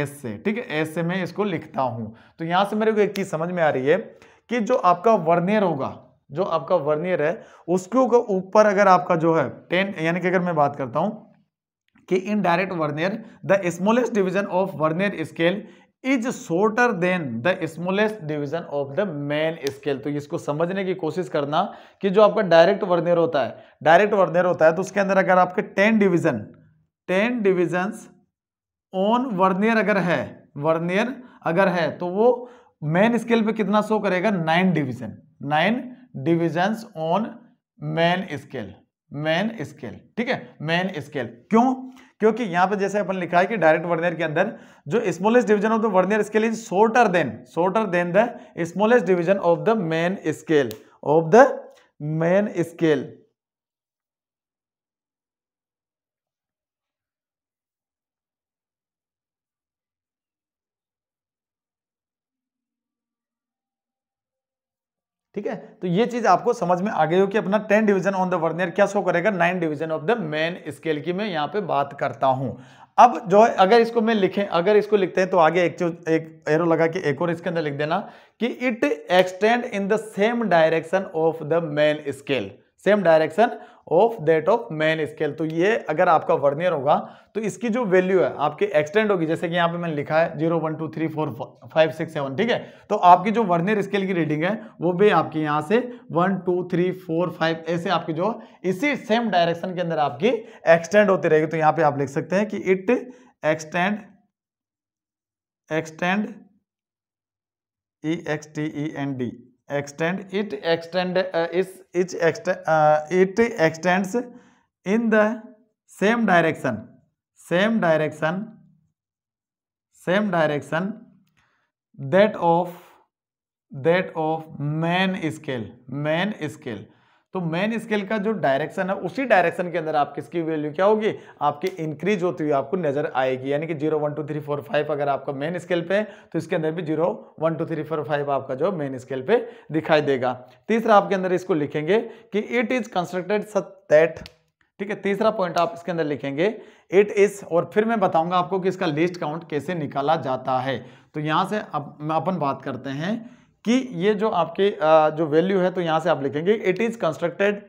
एस से ठीक है एस से मैं इसको लिखता हूँ तो यहाँ से मेरे को एक चीज़ समझ में आ रही है कि जो आपका वर्नियर होगा जो आपका वर्नियर है उसके ऊपर अगर आपका जो है टेन यानी कि अगर मैं बात करता हूँ कि in direct vernier the smallest division of vernier scale is shorter than the smallest division of the main scale तो इसको समझने की कोशिश करना कि जो आपका डायरेक्ट वर्नियर होता है डायरेक्ट वर्नियर होता है तो उसके अंदर अगर आपके ten division ten division on vernier अगर है वर्नियर अगर है तो वो मेन स्केल पे कितना शो करेगा nine division nine division on main scale main scale ठीक है मेन स्केल क्यों क्योंकि यहां पर जैसे अपन लिखा है कि डायरेक्ट वर्नियर के अंदर जो smallest division of the vernier scale is shorter than shorter than the smallest division of the main scale of the main scale ठीक है तो ये चीज आपको समझ में आ गई हो कि अपना ten division on the vernier क्या शो करेगा nine division of the main scale की मैं यहाँ पे बात करता हूं अब जो है अगर इसको मैं लिखें अगर इसको लिखते हैं तो आगे एक एक एरो लगा के एक और इसके अंदर लिख देना कि it extend in the same direction of the main scale same direction of that of main scale तो ये अगर आपका वर्नियर होगा तो इसकी जो वैल्यू है आपकी एक्सटेंड होगी जैसे कि यहाँ पे मैंने लिखा है zero one two three four five six seven ठीक है तो आपकी जो वर्नियर स्केल की रीडिंग है वो भी आपकी यहाँ से one two three four five ऐसे आपकी जो इसी सेम डायरेक्शन के अंदर आपकी एक्सटेंड होती रहेगी तो यहाँ पे आप लिख सकते हैं कि it extend extend E X T E N D extend it extend uh, is it extend uh, it extends in the same direction same direction same direction that of that of main scale main scale तो main hmm. Scale का जो direction है उसी direction के अंदर आप किसकी value क्या होगी आपकी इंक्रीज होती हुई आपको नजर आएगी यानी कि zero one two three four five अगर आपका मेन स्केल पे है तो इसके अंदर भी zero one two three four five आपका जो मेन स्केल पे दिखाई देगा तीसरा आपके अंदर इसको लिखेंगे कि it is constructed such that ठीक है तीसरा पॉइंट आप इसके अंदर लिखेंगे इट इज और फिर मैं बताऊंगा आपको कि इसका लिस्ट काउंट कैसे निकाला जाता है तो यहां से अब अपन बात करते हैं कि ये जो आपके जो वैल्यू है तो यहां से आप लिखेंगे इट इज कंस्ट्रक्टेड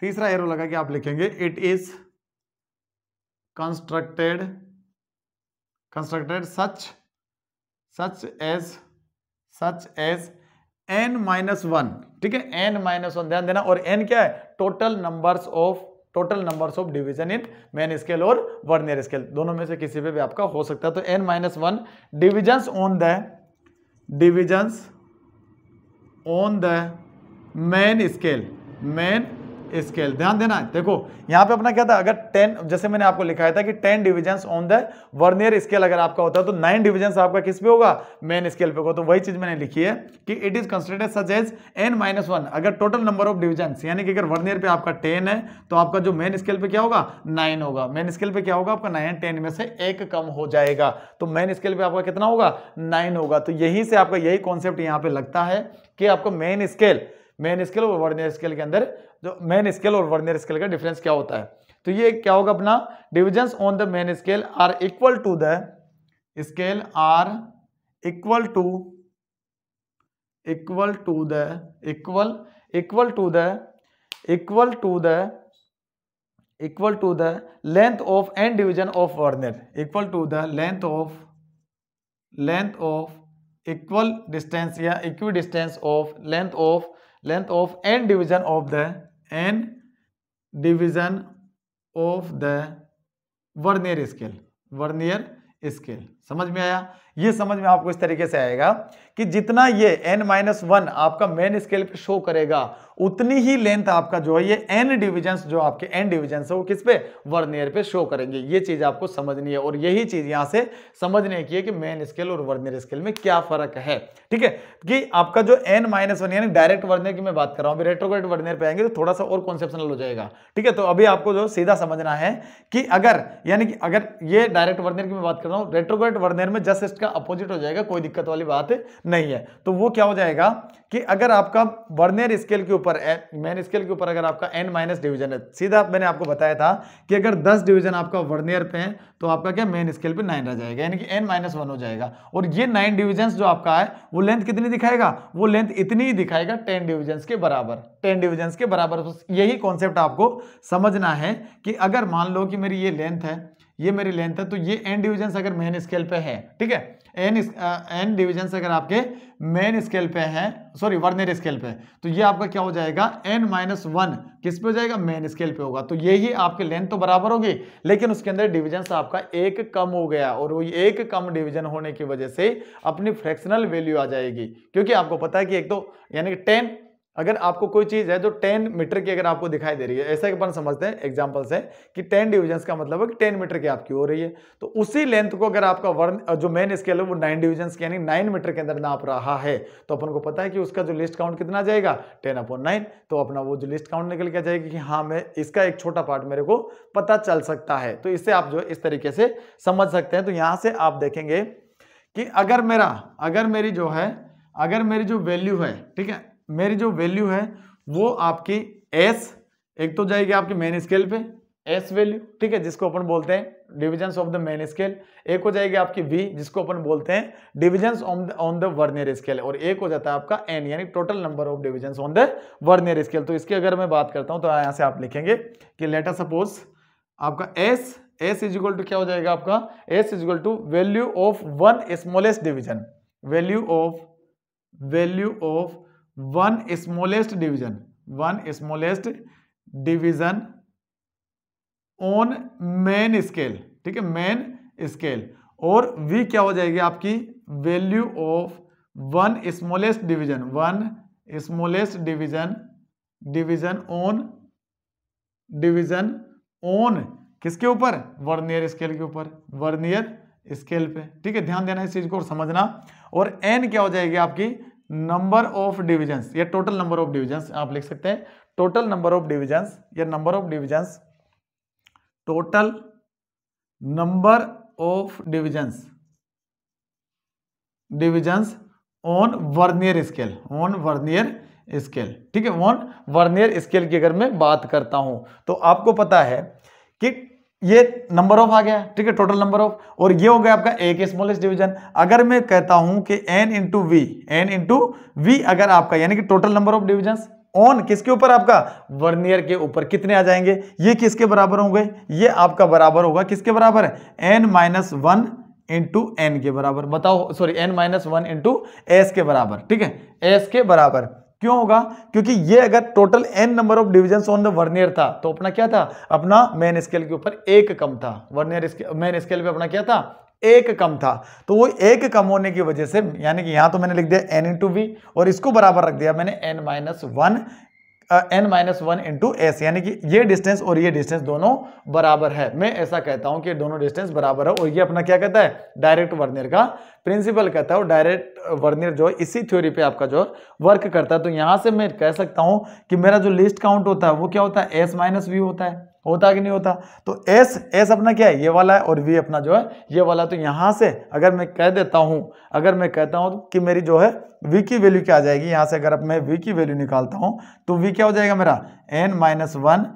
तीसरा एरो लगा के आप लिखेंगे it is constructed constructed such such as such as N minus one ठीक है एन माइनस वन ध्यान देना और एन क्या है total numbers of total numbers of division in main scale और वर्नियर स्केल दोनों में से किसी पे भी आपका हो सकता है तो n minus one divisions on the divisions on the main scale main scale ध्यान देना है देखो यहां पे अपना क्या था अगर टेन जैसे मैंने आपको लिखाया था कि ten division on the vernier scale अगर आपका होता है तो नाइन डिविजन आपका किस पे होगा मेन स्केल पे होगा तो वही चीज मैंने लिखी है कि it is considered such as N minus one अगर टोटल नंबर ऑफ डिविजन यानी कि अगर वर्नियर पे आपका टेन है तो आपका जो मेन स्केल पे क्या होगा नाइन होगा मेन स्केल पे क्या होगा आपका नाइन टेन में से एक कम हो जाएगा तो मेन स्केल पे आपका कितना होगा नाइन होगा तो यही से आपका यही कॉन्सेप्ट यहाँ पे लगता है कि आपको मेन स्केल मेन स्केल और वर्नियर स्केल के अंदर जो मेन स्केल और वर्नियर स्केल का डिफरेंस क्या होता है तो ये क्या होगा अपना division on the main scale are equal to the scale are equal to equal to the equal equal to the equal to the equal to the length of and division of vernier equal to the length of length of equal distance या equidistance of length of length of n division of the n division of the vernier scale vernier scale समझ में आया ये समझ में आपको इस तरीके से आएगा कि जितना ये एन माइनस वन आपका मेन स्केल पे शो करेगा उतनी ही लेंथ आपका जो है ये एन डिविजन जो आपके एन डिविजन है वो किस पे वर्नियर पे शो करेंगे ये चीज आपको समझनी है और यही चीज यहां से समझने की है कि मेन स्केल और वर्नियर स्केल में क्या फर्क है ठीक है कि आपका जो एन माइनस वन यानी डायरेक्ट वर्नियर की मैं बात कर रहा हूं रेट्रोग्रेट वर्नियर पे आएंगे तो थोड़ा सा और कॉन्सेप्शनल हो जाएगा ठीक है तो अभी आपको जो सीधा समझना है कि अगर यानी कि अगर ये डायरेक्ट वर्नियर की मैं बात कर रहा हूँ रेट्रोग्रेट कॉर्पोरेट वर्नियर में जस्ट इसका अपोजिट हो जाएगा कोई दिक्कत वाली बात नहीं है तो वो क्या हो जाएगा कि अगर आपका वर्नियर स्केल के ऊपर मेन स्केल के ऊपर अगर आपका एन माइनस डिवीजन है सीधा मैंने आपको बताया था कि अगर दस डिवीजन आपका वर्नियर पे है तो आपका क्या मेन स्केल पे नाइन रह जाएगा यानी कि एन माइनस वन हो जाएगा और ये नाइन डिविजन जो आपका है वो लेंथ कितनी दिखाएगा वो लेंथ इतनी ही दिखाएगा टेन डिविजन के बराबर टेन डिविजन के बराबर यही कॉन्सेप्ट आपको समझना है कि अगर मान लो कि मेरी ये लेंथ है ये मेरी लेंथ है तो ये एन डिविजन अगर मेन स्केल पे है ठीक है एन एन डिविजन अगर आपके मेन स्केल पे है सॉरी वर्नियर स्केल पे तो ये आपका क्या हो जाएगा एन माइनस वन किस पे हो जाएगा मेन स्केल पे होगा तो यही आपके लेंथ तो बराबर होगी लेकिन उसके अंदर डिविजन आपका एक कम हो गया और वो एक कम डिविजन होने की वजह से अपनी फ्रैक्शनल वैल्यू आ जाएगी क्योंकि आपको पता है कि एक तो यानी कि टेन अगर आपको कोई चीज़ है जो टेन मीटर की अगर आपको दिखाई दे रही है ऐसा अपन समझते हैं एग्जाम्पल से कि टेन डिविजन्स का मतलब है कि टेन मीटर की आपकी हो रही है तो उसी लेंथ को अगर आपका वर्ण जो मेन स्केल है वो नाइन डिविजन्स की यानी नाइन मीटर के अंदर नाप रहा है तो अपन को पता है कि उसका जो लिस्ट काउंट कितना जाएगा टेन अपॉन नाइन तो अपना वो जो लिस्ट काउंट निकल के जाएगी कि हाँ मैं इसका एक छोटा पार्ट मेरे को पता चल सकता है तो इससे आप जो इस तरीके से समझ सकते हैं तो यहाँ से आप देखेंगे कि अगर मेरा अगर मेरी जो है अगर मेरी जो वैल्यू है ठीक है मेरी जो वैल्यू है वो आपकी एस एक तो जाएगी आपकी मेन स्केल पे एस वैल्यू ठीक है जिसको अपन बोलते हैं divisions of the main scale एक हो जाएगी आपकी वी जिसको अपन बोलते हैं divisions on the on the vernier scale और एक हो जाता है आपका एन यानी total number of divisions on the vernier scale तो इसकी अगर मैं बात करता हूं तो यहाँ से आप लिखेंगे कि लेटर सपोज आपका s s is equal to क्या हो जाएगा आपका s is equal to value of one smallest division value of value of one smallest division one smallest division on main scale ठीक है मेन स्केल और we क्या हो जाएगी आपकी value of one smallest division one smallest division division on division on किसके ऊपर vernier scale के ऊपर वर्नियर स्केल पे ठीक है ध्यान देना इस चीज को और समझना और एन क्या हो जाएगी आपकी नंबर ऑफ डिविजन्स या टोटल नंबर ऑफ डिविजन्स आप लिख सकते हैं टोटल नंबर ऑफ डिविजन्स या number of divisions total number of divisions divisions on vernier scale on vernier scale ठीक है ऑन वर्नियर स्केल की अगर मैं बात करता हूं तो आपको पता है कि ये नंबर ऑफ आ गया ठीक है टोटल नंबर ऑफ और ये हो गया आपका ए के स्मॉलेस्ट डिवीजन अगर मैं कहता हूं कि n into V N into v अगर आपका यानी कि total number of division on किसके ऊपर आपका वर्नियर के ऊपर कितने आ जाएंगे ये किसके बराबर होंगे ये आपका बराबर होगा किसके बराबर है n minus one into n के बराबर बताओ sorry n minus one into S के बराबर ठीक है एस के बराबर क्यों होगा क्योंकि ये अगर total n number of division on the vernier था तो अपना क्या था अपना मेन स्केल के ऊपर एक कम था वर्नियर मेन स्केल पे अपना क्या था एक कम था तो वो एक कम होने की वजह से यानी कि यहां तो मैंने लिख दिया एन इंटू वी और इसको बराबर रख दिया मैंने n minus one n minus one into s यानी कि ये डिस्टेंस और ये डिस्टेंस दोनों बराबर है मैं ऐसा कहता हूं कि दोनों डिस्टेंस बराबर है और ये अपना क्या कहता है डायरेक्ट वर्नियर का प्रिंसिपल कहता है और डायरेक्ट वर्नियर जो इसी थ्योरी पे आपका जो वर्क करता है तो यहां से मैं कह सकता हूं कि मेरा जो लिस्ट काउंट होता है वो क्या होता है एस माइनस वी होता है होता कि नहीं होता तो एस एस अपना क्या है ये वाला है और वी अपना जो है ये वाला तो यहाँ से अगर मैं कह देता हूँ अगर मैं कहता हूँ कि मेरी जो है वी की वैल्यू क्या आ जाएगी यहाँ से अगर मैं वी की वैल्यू निकालता हूँ तो वी क्या हो जाएगा मेरा n minus one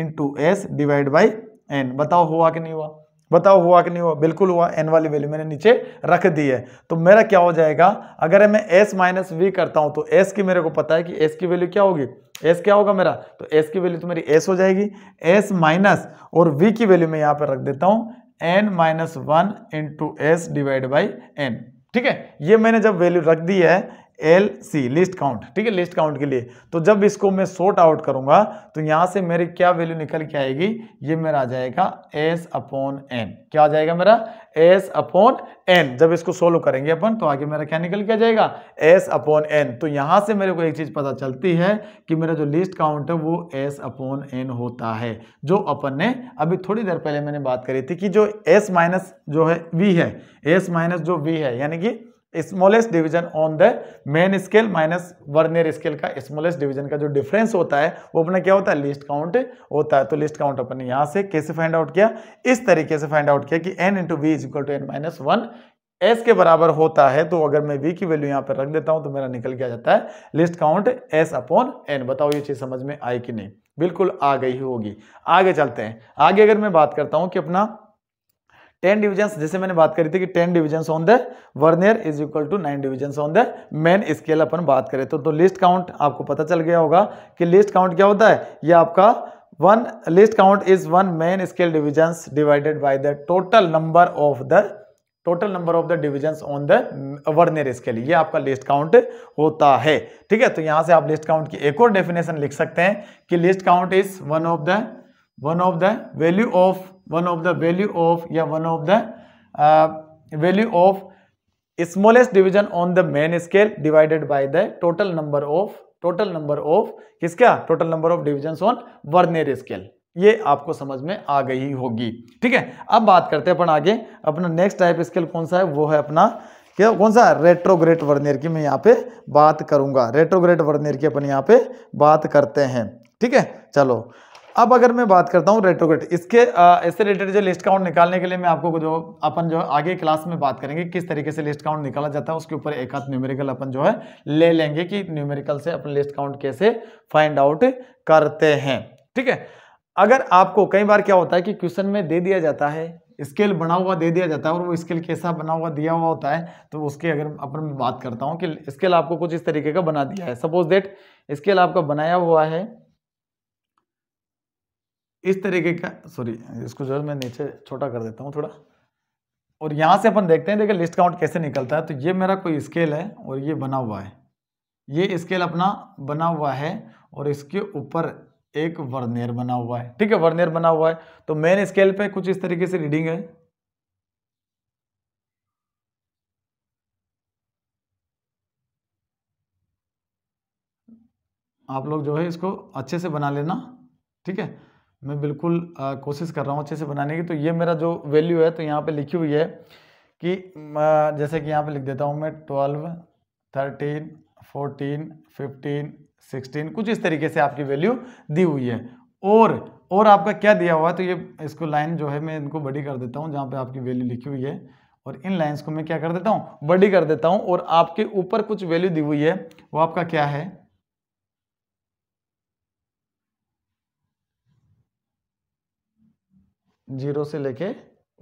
into S divide by n बताओ हुआ कि नहीं हुआ बताओ हुआ कि नहीं हुआ बिल्कुल हुआ एन वाली वैल्यू मैंने नीचे रख दी है तो मेरा क्या हो जाएगा अगर मैं एस माइनस वी करता हूं तो एस की मेरे को पता है कि एस की वैल्यू क्या होगी एस क्या होगा मेरा तो एस की वैल्यू तो मेरी एस हो जाएगी एस माइनस और वी की वैल्यू मैं यहाँ पर रख देता हूँ n minus one into s divide by n ठीक है ये मैंने जब वैल्यू रख दी है एल सी लिस्ट काउंट ठीक है लिस्ट काउंट के लिए तो जब इसको मैं शॉर्ट आउट करूंगा तो यहाँ से मेरी क्या वैल्यू निकल के आएगी ये मेरा आ जाएगा एस अपॉन एन क्या आ जाएगा मेरा एस अपॉन एन जब इसको सोल्व करेंगे अपन तो आगे मेरा क्या निकल के आ जाएगा एस अपॉन एन तो यहाँ से मेरे को एक चीज़ पता चलती है कि मेरा जो लिस्ट काउंट है वो एस अपॉन एन होता है जो अपन ने अभी थोड़ी देर पहले मैंने बात करी थी कि जो एस माइनस जो है वी है एस माइनस जो वी है यानी कि smallest division on the main scale minus vernier scale का स्मॉलेस्ट डिवीजन का जो डिफरेंस होता है वो अपना क्या होता है लिस्ट काउंट होता है तो लिस्ट काउंट अपने ने यहाँ से कैसे फाइंड आउट किया इस तरीके से फाइंड आउट किया कि n into we is equal to n minus one s के बराबर होता है तो अगर मैं वी की वैल्यू यहाँ पर रख देता हूँ तो मेरा निकल के आ जाता है least count S upon n बताओ ये चीज़ समझ में आई कि नहीं बिल्कुल आ गई होगी आगे चलते हैं आगे अगर मैं बात करता हूं कि अपना टेन डिविजन जैसे मैंने बात करी थी कि ten division on the vernier is equal to nine divisions on the main scale अपन बात करें तो, तो लिस्ट काउंट आपको पता चल गया होगा कि लिस्ट काउंट क्या होता है ये आपका one least count is one main scale divisions divided by the total number of the total number of the divisions on the vernier scale ये आपका लिस्ट काउंट होता है ठीक है तो यहां से आप लिस्ट काउंट की एक और डेफिनेशन लिख सकते हैं कि least count is one of the one of the value of one of the value of या one of the value of smallest division on the main scale divided by the total number of total number of किसका total number of division on vernier scale ये आपको समझ में आ गई होगी ठीक है अब बात करते हैं अपन आगे अपना नेक्स्ट टाइप स्केल कौन सा है वो है अपना क्या कौन सा रेट्रोग्रेट वर्नियर की मैं यहाँ पे बात करूंगा रेट्रोग्रेट वर्नियर की अपन यहाँ पे बात करते हैं ठीक है चलो अब अगर मैं बात करता हूँ रेट्रोगेट इसके इससे रिलेटेड जो लिस्ट काउंट निकालने के लिए मैं आपको जो अपन जो आगे क्लास में बात करेंगे किस तरीके से लिस्ट काउंट निकाला जाता है उसके ऊपर एक हाथ न्यूमेरिकल अपन जो है ले लेंगे कि न्यूमेरिकल से अपन लिस्ट काउंट कैसे फाइंड आउट करते हैं ठीक है अगर आपको कई बार क्या होता है कि क्वेश्चन में दे दिया जाता है स्केल बना हुआ दे दिया जाता है और वो स्केल कैसा बना हुआ दिया हुआ होता है तो उसकी अगर अपन बात करता हूँ कि स्केल आपको कुछ इस तरीके का बना दिया है सपोज देट स्केल आपका बनाया हुआ है इस तरीके का सॉरी इसको जो मैं नीचे छोटा कर देता हूँ थोड़ा और यहाँ से अपन देखते हैं देखिए लिस्ट काउंट कैसे निकलता है तो ये मेरा कोई स्केल है और ये बना हुआ है ये स्केल अपना बना हुआ है और इसके ऊपर एक वर्नियर बना हुआ है ठीक है वर्नियर बना हुआ है तो मेन स्केल पे कुछ इस तरीके से रीडिंग है आप लोग जो है इसको अच्छे से बना लेना ठीक है मैं बिल्कुल कोशिश कर रहा हूँ अच्छे से बनाने की तो ये मेरा जो वैल्यू है तो यहाँ पे लिखी हुई है कि जैसे कि यहाँ पे लिख देता हूँ मैं twelve thirteen fourteen fifteen sixteen कुछ इस तरीके से आपकी वैल्यू दी हुई है और और आपका क्या दिया हुआ है तो ये इसको लाइन जो है मैं इनको बड़ी कर देता हूँ जहाँ पर आपकी वैल्यू लिखी हुई है और इन लाइन्स को मैं क्या कर देता हूँ बड़ी कर देता हूँ और आपके ऊपर कुछ वैल्यू दी हुई है वो आपका क्या है जीरो से लेके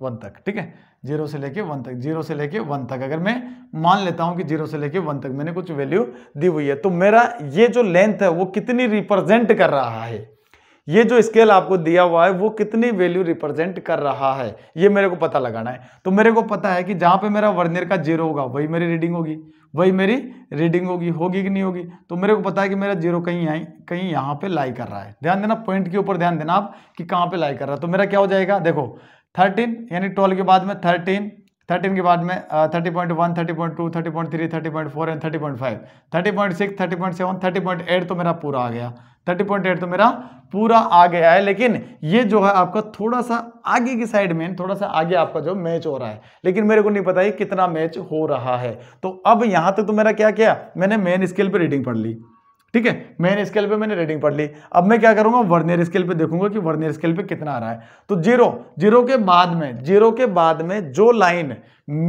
वन तक ठीक है जीरो से लेके वन तक जीरो से लेके वन तक अगर मैं मान लेता हूं कि जीरो से लेके वन तक मैंने कुछ वैल्यू दी हुई है तो मेरा ये जो लेंथ है वो कितनी रिप्रेजेंट कर रहा है ये जो स्केल आपको दिया हुआ है वो कितनी वैल्यू रिप्रेजेंट कर रहा है ये मेरे को पता लगाना है तो मेरे को पता है कि जहाँ पे मेरा वर्नियर का जीरो होगा वही मेरी रीडिंग होगी वही मेरी रीडिंग होगी होगी कि नहीं होगी तो मेरे को पता है कि मेरा जीरो कहीं यहाँ कहीं यहाँ पे लाई कर रहा है ध्यान देना पॉइंट के ऊपर ध्यान देना आप कि कहाँ पे लाई कर रहा है तो मेरा क्या हो जाएगा देखो थर्टीन यानी ट्वेल्व के बाद में थर्टीन थर्टीन के बाद में thirty point one thirty point two thirty point three thirty point four and thirty point five thirty point six thirty point seven thirty point eight तो मेरा पूरा आ गया थर्टी पॉइंट एट तो मेरा पूरा आ गया है लेकिन ये जो है आपका थोड़ा सा आगे की साइड में थोड़ा सा आगे आपका जो मैच हो रहा है लेकिन मेरे को नहीं पता है कितना मैच हो रहा है तो अब यहाँ तक तो मेरा क्या किया मैंने मेन स्केल पर रीडिंग पढ़ ली ठीक है मेन स्केल पे मैंने रेटिंग पढ़ ली अब मैं क्या करूंगा वर्नियर स्केल पे देखूंगा कि वर्नियर स्केल पे कितना आ रहा है तो जीरो जीरो के बाद में जीरो के बाद में जो लाइन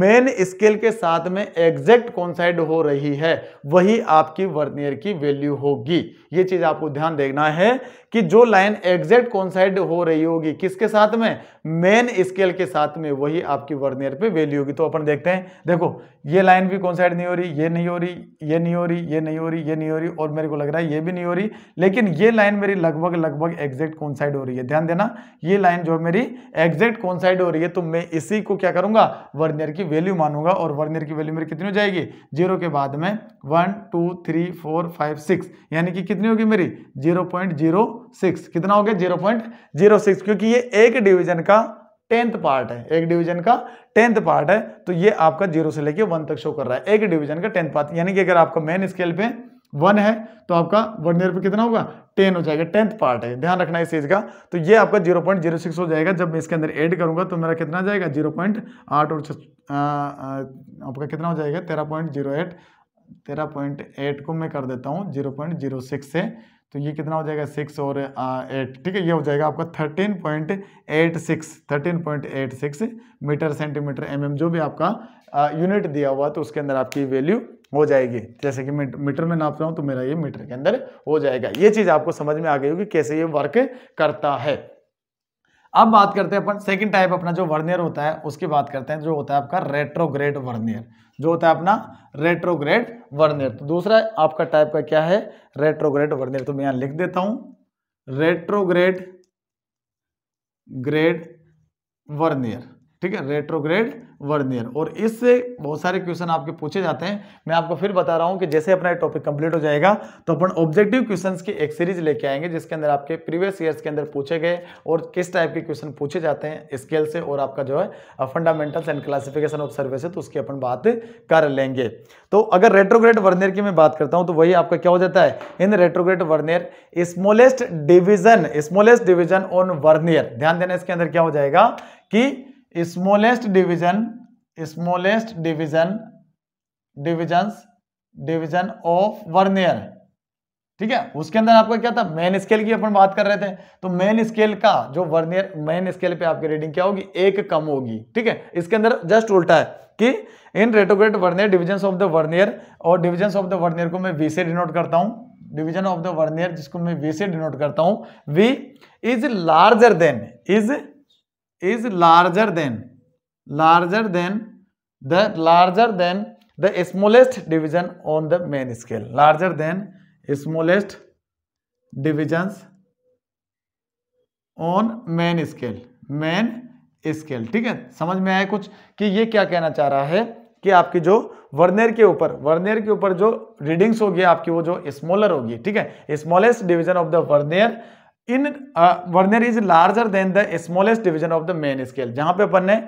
मेन स्केल के साथ में एग्जैक्ट कॉन्साइड हो रही है वही आपकी वर्नियर की वैल्यू होगी ये चीज आपको ध्यान देखना है कि जो लाइन एग्जैक्ट कॉन्साइड हो रही होगी किसके साथ में मेन स्केल के साथ में वही आपकी वर्नियर पे वैल्यू होगी तो अपन देखते हैं देखो ये लाइन भी कॉन्साइड नहीं हो रही ये नहीं हो रही ये नहीं हो रही ये नहीं हो रही ये नहीं हो रही और मेरे को लग रहा है ये भी नहीं हो रही लेकिन ये लाइन मेरी लगभग लगभग एग्जैक्ट कॉन्साइड हो रही है ध्यान देना ये लाइन जो मेरी एग्जैक्ट कॉन्साइड हो रही है तो मैं इसी को क्या करूंगा वर्नियर की वैल्यू मानूंगा और वर्नियर की वैल्यू मेरी कितनी हो जाएगी जीरो के बाद में one two three four five six यानी कि कितनी होगी मेरी जीरो पॉइंट जीरो सिक्स कितना हो गया जीरो पॉइंट जीरो सिक्स क्योंकि ये एक डिवीजन का टेंथ पार्ट है एक डिवीजन का टेंथ पार्ट है तो ये आपका जीरो से लेके वन तक शो कर रहा है एक डिवीजन का टेंथ पार्ट यानी कि अगर आपका मेन स्केल पे वन है तो आपका वन ईयर पे कितना होगा टेन हो जाएगा टेंथ पार्ट है ध्यान रखना इस चीज़ का तो ये आपका जीरो पॉइंट जीरो सिक्स हो जाएगा जब मैं इसके अंदर ऐड करूंगा तो मेरा कितना जाएगा जीरो पॉइंट आठ और आपका कितना हो जाएगा तेरह पॉइंट जीरो एट तेरह पॉइंट एट को मैं कर देता हूँ जीरो पॉइंट जीरो सिक्स से तो ये कितना हो जाएगा सिक्स और एट ठीक है ये हो जाएगा आपका thirteen point eight six thirteen point eight six metre centimetre MM mm जो भी आपका यूनिट दिया हुआ तो उसके अंदर आपकी वैल्यू हो जाएगी जैसे कि मैं मीटर में नाप रहा हूँ तो मेरा ये मीटर के अंदर हो जाएगा ये चीज़ आपको समझ में आ गई होगी कैसे ये वर्क करता है अब बात करते हैं अपन सेकंड टाइप अपना जो वर्नियर होता है उसकी बात करते हैं जो होता है आपका रेट्रोग्रेड वर्नियर जो होता है अपना रेट्रोग्रेड वर्नियर तो दूसरा आपका टाइप का क्या है रेट्रोग्रेड वर्नियर तो मैं यहां लिख देता हूं रेट्रोग्रेड ग्रेड वर्नियर ठीक है रेट्रोग्रेड वर्नियर और इससे बहुत सारे क्वेश्चन आपके पूछे जाते हैं मैं आपको फिर बता रहा हूं कि जैसे अपना टॉपिक कंप्लीट हो जाएगा तो अपन ऑब्जेक्टिव क्वेश्चन की एक सीरीज लेके आएंगे जिसके अंदर आपके प्रीवियस ईयर्स के अंदर पूछे गए और किस टाइप के क्वेश्चन पूछे जाते हैं स्केल से और आपका जो है fundamentals and classification of services तो उसकी अपन बात कर लेंगे तो अगर रेट्रोग्रेट वर्नियर की मैं बात करता हूँ तो वही आपका क्या हो जाता है in retrograde vernier smallest division smallest division on vernier ध्यान देना इसके अंदर क्या हो जाएगा कि smallest division smallest division divisions division of vernier ठीक है उसके अंदर आपका क्या था मेन स्केल की अपन बात कर रहे थे तो मेन स्केल का जो वर्नियर मेन स्केल पे आपकी रीडिंग क्या होगी एक कम होगी ठीक है इसके अंदर जस्ट उल्टा है कि in retrograde vernier division of the vernier और डिविजन ऑफ द वर्नियर को मैं वी से डिनोट करता हूं डिविजन ऑफ द वर्नियर जिसको मैं वी से डिनोट करता हूं v is larger than is is larger than larger than the larger than the smallest division on the main scale larger than smallest division on main scale main scale ठीक है समझ में आया कुछ कि ये क्या कहना चाह रहा है कि आपकी जो वर्नियर के ऊपर वर्नियर के ऊपर जो रीडिंग्स होगी आपकी वो जो स्मॉलर होगी ठीक है smallest division of the vernier in vernier is larger than the smallest division of the main scale जहां पे अपन ने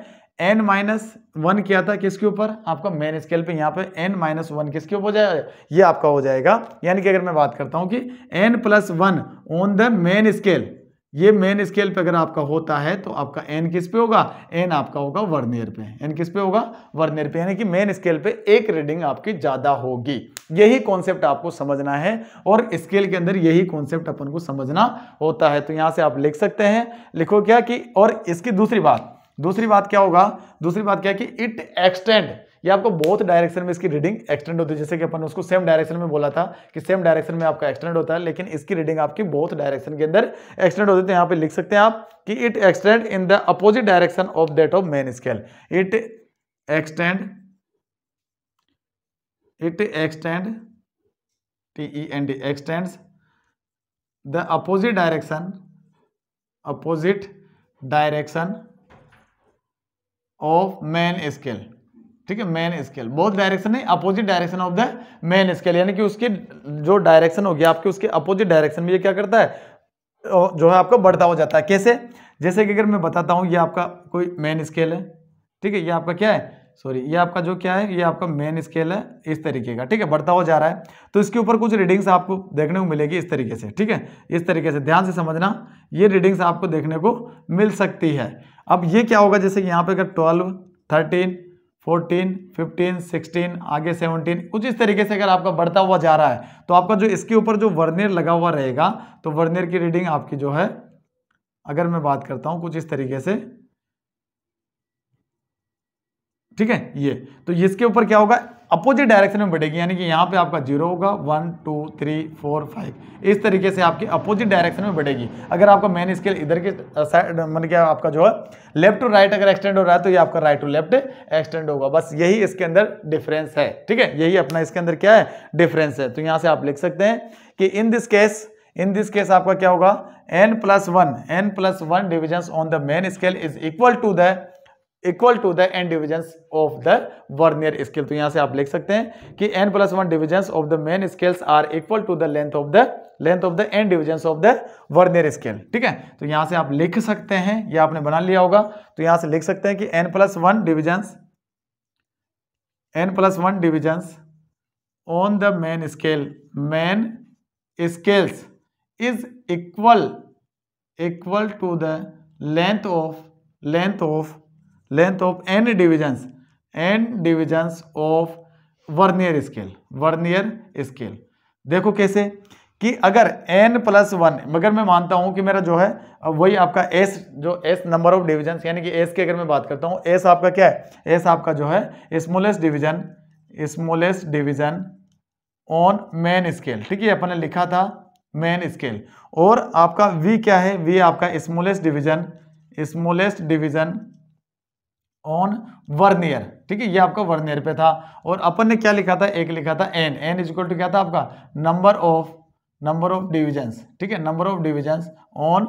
एन माइनस वन किया था किसके ऊपर आपका मेन स्केल पे यहाँ पे एन माइनस वन किसके ऊपर हो जाएगा ये आपका हो जाएगा यानी कि अगर मैं बात करता हूँ कि n plus one on the main scale ये मेन स्केल पे अगर आपका होता है तो आपका एन किस पे होगा एन आपका होगा वर्नियर पे एन किस पे होगा वर्नियर पे यानी कि मेन स्केल पे एक रीडिंग आपकी ज़्यादा होगी यही कॉन्सेप्ट आपको समझना है और स्केल के अंदर यही कॉन्सेप्ट अपन को समझना होता है तो यहां से आप लिख सकते हैं लिखो क्या कि और इसकी दूसरी बात दूसरी बात क्या होगा दूसरी बात क्या कि इट एक्सटेंड ये आपको बहुत डायरेक्शन में इसकी रीडिंग एक्सटेंड होती है जैसे कि अपन उसको सेम डायरेक्शन में बोला था कि सेम डायरेक्शन में आपका एक्सटेंड होता है लेकिन इसकी रीडिंग आपकी बहुत डायरेक्शन के अंदर एक्सटेंड होती है तो यहाँ पे लिख सकते हैं आप कि it extend in the opposite direction of that of main scale it extend it extend T E N D extend the opposite direction opposite direction of main scale ठीक है मेन स्केल बोथ डायरेक्शन है opposite direction of the main scale यानी कि उसकी जो direction होगी आपके उसके अपोजिट डायरेक्शन में ये क्या करता है जो है आपका बढ़ता हो जाता है कैसे जैसे कि अगर मैं बताता हूँ ये आपका कोई मेन स्केल है ठीक है ये आपका क्या है सॉरी ये आपका जो क्या है ये आपका मेन स्केल है इस तरीके का ठीक है बढ़ता हो जा रहा है तो इसके ऊपर कुछ रीडिंग्स आपको देखने को मिलेगी इस तरीके से ठीक है इस तरीके से ध्यान से समझना ये रीडिंग्स आपको देखने को मिल सकती है अब ये क्या होगा जैसे कि यहाँ पे अगर twelve thirteen fourteen fifteen sixteen आगे सेवनटीन कुछ इस तरीके से अगर आपका बढ़ता हुआ जा रहा है तो आपका जो इसके ऊपर जो वर्नियर लगा हुआ रहेगा तो वर्नियर की रीडिंग आपकी जो है अगर मैं बात करता हूँ कुछ इस तरीके से ठीक है ये तो इसके ऊपर क्या होगा अपोजिट डायरेक्शन में बढ़ेगी यानी कि यहाँ पे आपका जीरो होगा one two three four five इस तरीके से आपकी अपोजिट डायरेक्शन में बढ़ेगी अगर आपका मेन स्केल इधर के साइड मन क्या आपका जो है लेफ्ट टू राइट अगर एक्सटेंड हो रहा है तो ये आपका राइट टू लेफ्ट एक्सटेंड होगा बस यही इसके अंदर डिफरेंस है ठीक है यही अपना इसके अंदर क्या है डिफरेंस है तो यहाँ से आप लिख सकते हैं कि in this case in this case आपका क्या होगा n plus one N plus one division on the main scale is equal to the equal to the n division of the vernier scale तो यहां से आप लिख सकते हैं कि n plus one division of the main scales are equal to the length of the length of the n division of the vernier scale ठीक है तो यहां से आप लिख सकते हैं ये आपने बना लिया होगा तो यहां से लिख सकते हैं कि n plus one division n plus one division on the main scale main scales is equal equal to the length of length of length of n divisions n divisions of vernier scale vernier scale देखो कैसे कि अगर n plus one मगर मैं मानता हूं कि मेरा जो है वही आपका s जो s नंबर ऑफ डिविजन यानी कि s के अगर मैं बात करता हूं s आपका क्या है s आपका जो है smallest division smallest division on main scale ठीक है अपन ने लिखा था मेन स्केल और आपका v क्या है v आपका smallest division smallest division on vernier ठीक है ये आपका वर्नियर पे था और अपन ने क्या लिखा था एक लिखा था एन एन इज टू क्या था आपका number of number of divisions ठीक है number of divisions on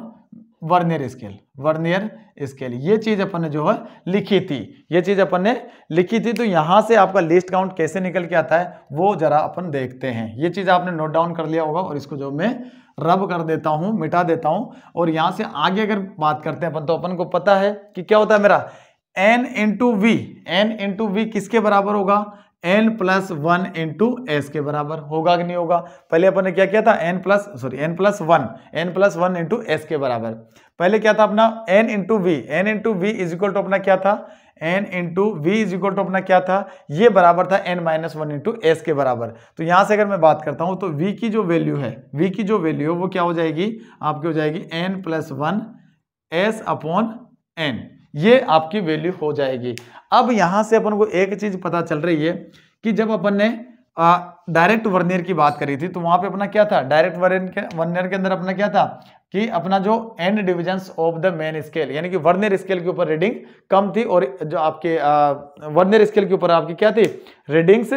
vernier scale vernier scale ये चीज़ अपन ने जो है लिखी थी ये चीज़ अपन ने लिखी थी तो यहाँ से आपका लिस्ट काउंट कैसे निकल के आता है वो जरा अपन देखते हैं ये चीज़ आपने नोट डाउन कर लिया होगा और इसको जो मैं रब कर देता हूँ मिटा देता हूँ और यहाँ से आगे अगर बात करते हैं अपन तो अपन को पता है कि क्या होता है मेरा n into V N into v किसके बराबर होगा n plus one into S के बराबर होगा कि नहीं होगा पहले अपन ने क्या किया था N plus sorry N plus one N plus one into S के बराबर पहले क्या था अपना N into V N into we is equal to अपना क्या था N into we is equal to अपना क्या था ये बराबर था N minus one into S के बराबर तो यहाँ से अगर मैं बात करता हूँ तो वी की जो वैल्यू है वी की जो वैल्यू है वो क्या हो जाएगी आपकी हो जाएगी N plus one S upon N ये आपकी वैल्यू हो जाएगी अब यहाँ से अपन को एक चीज पता चल रही है कि जब अपन ने डायरेक्ट वर्नियर की बात करी थी तो वहां पे अपना क्या था डायरेक्ट वर्नियर के अंदर अपना क्या था कि अपना जो end division of the main scale यानी कि वर्नियर स्केल के ऊपर रीडिंग कम थी और जो आपके वर्नियर स्केल के ऊपर आपकी क्या थी रीडिंग्स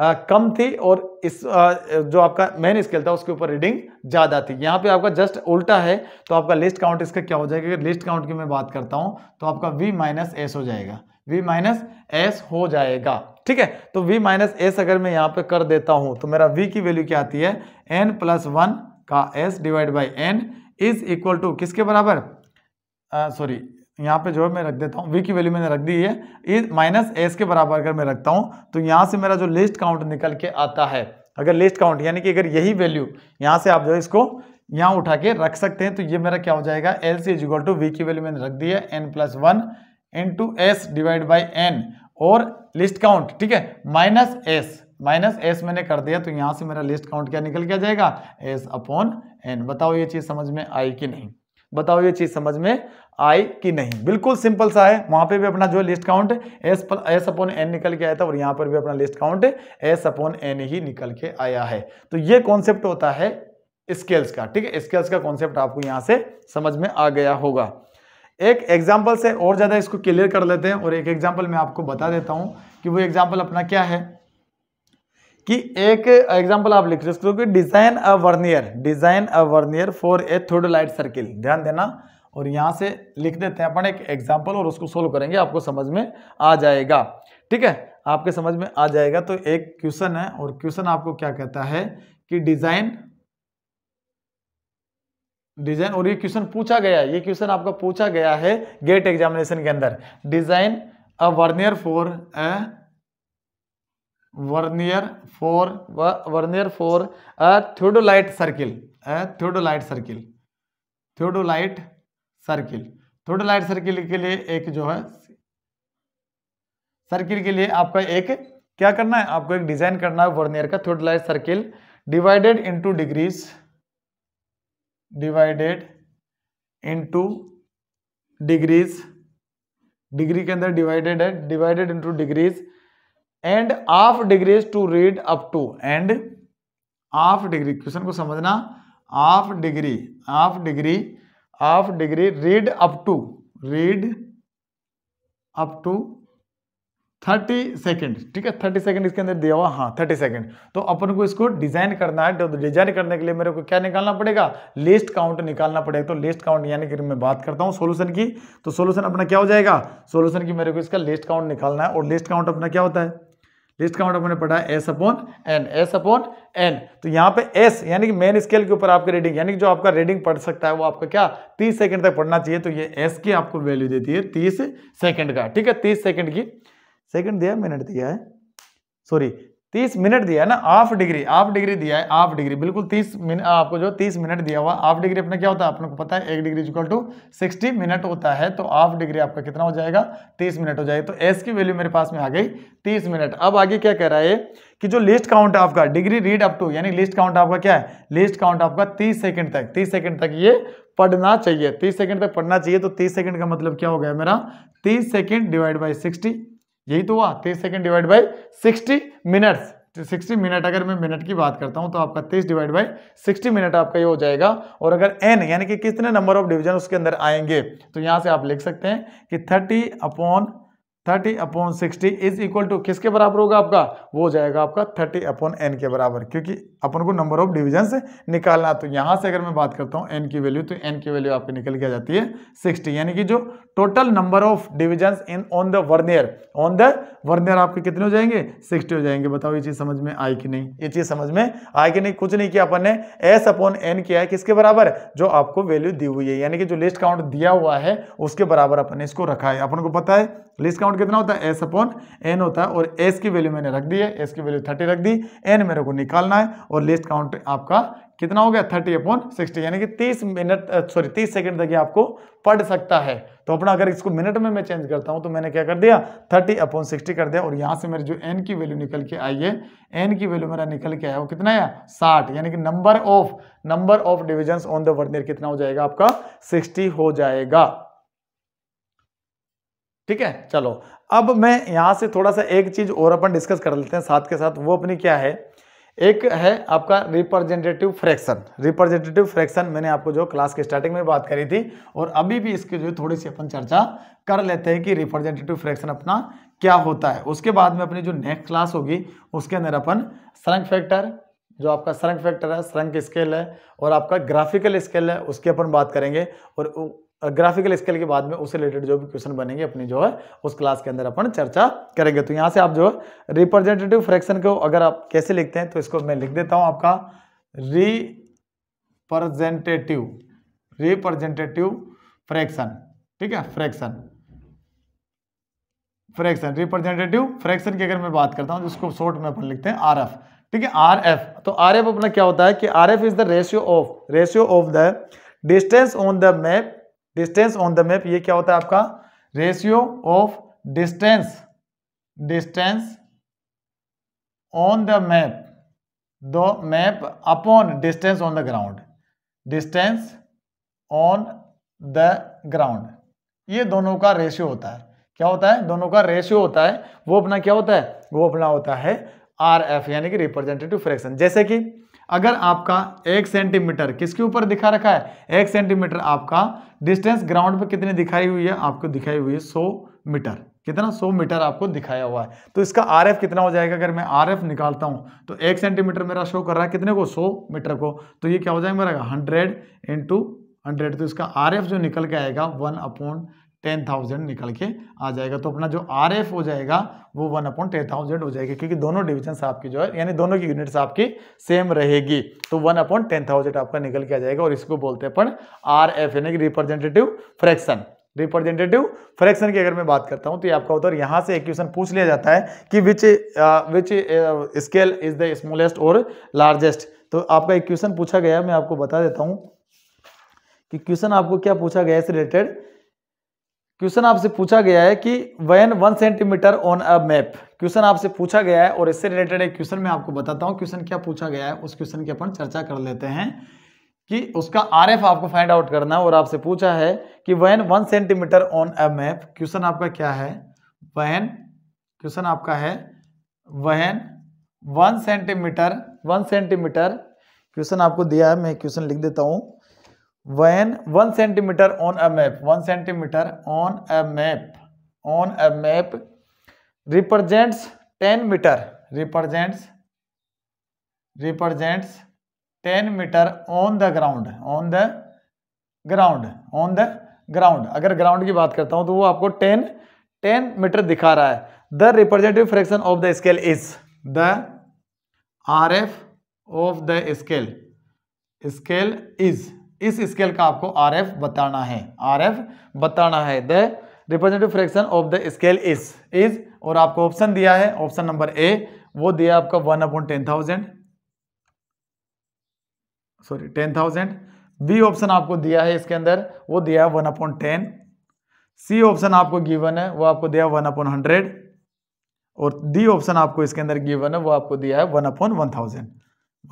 आ, कम थी और इस आ, जो आपका मेन स्केल था उसके ऊपर रीडिंग ज़्यादा थी यहाँ पे आपका जस्ट उल्टा है तो आपका लिस्ट काउंट इसका क्या हो जाएगा अगर लिस्ट काउंट की मैं बात करता हूँ तो आपका वी माइनस एस हो जाएगा वी माइनस एस हो जाएगा ठीक है तो वी माइनस एस अगर मैं यहाँ पे कर देता हूँ तो मेरा वी की वैल्यू क्या आती है एन प्लस वन का S divide by N is equal to किसके बराबर सॉरी यहाँ पे जो है मैं रख देता हूँ वी की वैल्यू मैंने रख दी है इस माइनस एस के बराबर अगर मैं रखता हूँ तो यहाँ से मेरा जो लिस्ट काउंट निकल के आता है अगर लिस्ट काउंट यानी कि अगर यही वैल्यू यहाँ से आप जो है इसको यहाँ उठा के रख सकते हैं तो ये मेरा क्या हो जाएगा L C equal to V की वैल्यू मैंने रख दी है N plus one into S divide by N और लिस्ट काउंट ठीक है माइनस एस माइनस एस मैंने कर दिया तो यहाँ से मेरा लिस्ट काउंट क्या निकल के आ जाएगा एस अपॉन एन बताओ ये चीज़ समझ में आई कि नहीं बताओ ये चीज समझ में आई कि नहीं बिल्कुल सिंपल सा है वहां पे भी अपना जो लिस्ट काउंट एस पर एस अपॉन एन निकल के आया था और यहां पर भी अपना least count S upon N ही निकल के आया है तो ये कॉन्सेप्ट होता है स्केल्स का ठीक है स्केल्स का कॉन्सेप्ट आपको यहां से समझ में आ गया होगा एक एग्जाम्पल से और ज़्यादा इसको क्लियर कर लेते हैं और एक एग्जाम्पल मैं आपको बता देता हूं कि वो एग्जाम्पल अपना क्या है कि एक एग्जांपल आप लिख सकते हो कि design a vernier design a vernier for a theodolite circle ध्यान देना और यहां से लिख देते हैं अपन एक एग्जाम्पल और उसको सोल्व करेंगे आपको समझ में आ जाएगा ठीक है आपके समझ में आ जाएगा तो एक क्वेश्चन है और क्वेश्चन आपको क्या कहता है कि डिजाइन डिजाइन और ये क्वेश्चन पूछा गया है ये क्वेश्चन आपका पूछा गया है गेट एग्जामिनेशन के अंदर design a vernier for a vernier for a vernier for a theodolite circle a theodolite circle theodolite circle theodolite circle के लिए एक जो है सर्किल के लिए आपका एक क्या करना है आपको एक डिजाइन करना है वर्नियर का theodolite circle divided into degrees divided into degrees degree के अंदर डिवाइडेड है divided into degrees and half degree to read up to and half degree question को समझना half degree half degree half degree read up to read up to thirty second ठीक है thirty second इसके अंदर दिया हुआ हाँ थर्टी सेकेंड तो अपन को इसको डिजाइन करना है तो डिजाइन करने के लिए मेरे को क्या निकालना पड़ेगा लिस्ट काउंट निकालना पड़ेगा तो लिस्ट काउंट यानी कि मैं बात करता हूँ सोल्यूशन की तो सोल्यूशन अपना क्या हो जाएगा सोल्यूशन की मेरे को इसका लिस्ट काउंट निकालना है और लिस्ट काउंट अपना क्या होता है लिस्ट काउंट मतलब पढ़ा है S upon N S upon N तो यहाँ पे एस यानी कि मेन स्केल के ऊपर आपके रीडिंग यानी कि जो आपका रीडिंग पढ़ सकता है वो आपका क्या तीस सेकंड तक पढ़ना चाहिए तो ये एस की आपको वैल्यू देती है तीस सेकंड का ठीक है तीस सेकंड की सेकंड दिया मिनट दिया है सॉरी तीस मिनट दिया है ना हाफ डिग्री हाफ डिग्री दिया है हाफ डिग्री बिल्कुल तीस मिनट आपको जो तीस मिनट दिया हुआ हाफ डिग्री अपना क्या होता है अपने पता है एक degree equal to sixty minute होता है तो हाफ डिग्री आपका कितना हो जाएगा तीस मिनट हो जाएगा तो एस की वैल्यू मेरे पास में आ गई तीस मिनट अब आगे क्या कह रहा है कि जो लिस्ट काउंट आपका डिग्री रीड अप टू यानी लिस्ट काउंट आपका क्या है लिस्ट काउंट आपका तीस सेकंड तक तीस सेकंड तक ये पढ़ना चाहिए तीस सेकंड तक पढ़ना चाहिए तो तीस सेकंड का मतलब क्या हो गया मेरा तीस सेकंड डिवाइड बाई सिक्सटी यही तो हुआ तेईस second divide by sixty minutes sixty minute अगर मैं मिनट की बात करता हूं तो आपका तेईस डिवाइड बाई सिक्सटी मिनट आपका ये हो जाएगा और अगर एन यानी कि कितने नंबर ऑफ डिवीजन उसके अंदर आएंगे तो यहां से आप लिख सकते हैं कि thirty upon thirty upon sixty is equal to किसके बराबर होगा आपका वो हो जाएगा आपका थर्टी अपॉन एन के बराबर क्योंकि अपन को नंबर ऑफ डिविजन से निकालना तो यहाँ से अगर मैं बात करता हूँ एन की वैल्यू तो एन की वैल्यू आपकी निकल के आ जाती है सिक्सटी यानी कि जो total number of division in on the vernier on the vernier आपके कितने हो जाएंगे सिक्सटी हो जाएंगे बताओ ये चीज़ समझ में आई कि नहीं ये चीज़ समझ में आई कि नहीं कुछ नहीं किया अपन ने एस अपॉन एन किया है किसके बराबर जो आपको वैल्यू दी हुई है यानी कि जो लिस्ट काउंट दिया हुआ है उसके बराबर अपन ने इसको रखा है अपन को पता है लीस्ट काउंट कितना होता है एस अपॉन एन होता है और एस की वैल्यू मैंने रख दी है एस की वैल्यू थर्टी रख दी एन मेरे को निकालना है और लिस्ट काउंट आपका कितना हो गया थर्टी अपॉन सिक्सटी यानी कि तीस मिनट सॉरी तीस सेकंड तक ये आपको पढ़ सकता है तो अपना अगर इसको मिनट में मैं चेंज करता हूँ तो मैंने क्या कर दिया थर्टी अपॉन सिक्सटी कर दिया और यहाँ से मेरी जो एन की वैल्यू निकल के आई है एन की वैल्यू मेरा निकल के आया वो कितना आया साठ यानी कि number of number of division on the vernier कितना हो जाएगा आपका सिक्सटी हो जाएगा ठीक है चलो अब मैं यहाँ से थोड़ा सा एक चीज़ और अपन डिस्कस कर लेते हैं साथ के साथ वो अपनी क्या है एक है आपका रिप्रेजेंटेटिव फ्रैक्शन रिप्रेजेंटेटिव फ्रैक्शन मैंने आपको जो क्लास के स्टार्टिंग में बात करी थी और अभी भी इसकी जो थोड़ी सी अपन चर्चा कर लेते हैं कि रिप्रेजेंटेटिव फ्रैक्शन अपना क्या होता है उसके बाद में अपनी जो नेक्स्ट क्लास होगी उसके अंदर अपन सरंग फैक्टर जो आपका सरंग फैक्टर है सरंग स्केल है और आपका ग्राफिकल स्केल है उसकी अपन बात करेंगे और ग्राफिकल स्केल के बाद में उससे रिलेटेड जो भी क्वेश्चन बनेंगे अपनी जो है उस क्लास के अंदर अपन चर्चा करेंगे तो यहाँ से आप जो है रिप्रेजेंटेटिव फ्रैक्शन को अगर आप कैसे लिखते हैं तो इसको मैं लिख देता हूँ आपका रिप्रजेंटेटिव रिप्रजेंटेटिव फ्रैक्शन ठीक है फ्रैक्शन फ्रैक्शन रिप्रेजेंटेटिव फ्रैक्शन की अगर मैं बात करता हूँ जिसको तो शॉर्ट में अपन लिखते हैं आर एफ ठीक है आर एफ तो आर एफ अपना क्या होता है कि R F is the ratio of ratio of the distance on the map distance on the map ये क्या होता है आपका ratio of distance distance on the map the map upon distance on the ground distance on the ground ये दोनों का ratio होता है क्या होता है दोनों का रेशियो होता है वो अपना क्या होता है वो अपना होता है आर एफ यानी कि रिप्रेजेंटेटिव फ्रैक्शन जैसे कि अगर आपका एक सेंटीमीटर किसके ऊपर दिखा रखा है एक सेंटीमीटर आपका डिस्टेंस ग्राउंड पर कितनी दिखाई हुई है आपको दिखाई हुई है सौ मीटर कितना सौ मीटर आपको दिखाया हुआ है तो इसका आर एफ कितना हो जाएगा अगर मैं आर एफ निकालता हूं तो एक सेंटीमीटर मेरा शो कर रहा है कितने को सौ मीटर को तो ये क्या हो जाएगा मेरा हंड्रेड इंटू हंड्रेड तो इसका आर एफ जो निकल के आएगा वन अपॉन टेन थाउजेंड निकल के आ जाएगा तो अपना जो आर एफ हो जाएगा वो वन अपॉन टेन थाउजेंड हो जाएगा क्योंकि दोनों डिविजन्स आपकी जो है यानी दोनों की यूनिट्स आपकी सेम रहेगी तो वन अपॉन टेन थाउजेंड आपका निकल के आ जाएगा और इसको बोलते हैं अपन आर एफ यानी कि रिप्रेजेंटेटिव फ्रैक्शन रिप्रेजेंटेटिव फ्रैक्शन की अगर मैं बात करता हूँ तो ये आपका होता यहाँ से एक क्वेश्चन पूछ लिया जाता है कि which which scale is the smallest और लार्जेस्ट तो आपका एक क्वेश्चन पूछा गया मैं आपको बता देता हूँ कि क्वेश्चन आपको क्या पूछा गया इस रिलेटेड क्वेश्चन आपसे पूछा गया है कि when one centimetre on a map question आपसे पूछा गया है और इससे रिलेटेड एक क्वेश्चन मैं आपको बताता हूँ क्वेश्चन क्या पूछा गया है उस क्वेश्चन की अपन चर्चा कर लेते हैं कि उसका आरएफ आपको फाइंड आउट करना है और आपसे पूछा है कि when one centimetre on a map question आपका क्या है वैन क्वेश्चन आपका है when one centimetre one centimetre question आपको दिया है मैं क्वेश्चन लिख देता हूँ when one centimetre on a map one centimetre on a map on a map represents ten metre represents represents ten metre on the ground on the ground on the ground अगर ground की बात करता हूं तो वो आपको ten ten metre दिखा रहा है the representative fraction of the scale is the R F of the scale scale is इस स्केल का आपको आर एफ बताना है आर एफ बताना है the representative fraction of the scale is is और आपको ऑप्शन दिया है ऑप्शन नंबर ए वो दिया आपका one upon ten thousand sorry ten thousand B option आपको दिया है इसके अंदर वो दिया one upon ten C option आपको गिवन है वो आपको दिया वन अपॉन हंड्रेड और डी ऑप्शन आपको इसके अंदर गिवन है वो आपको दिया है one upon one thousand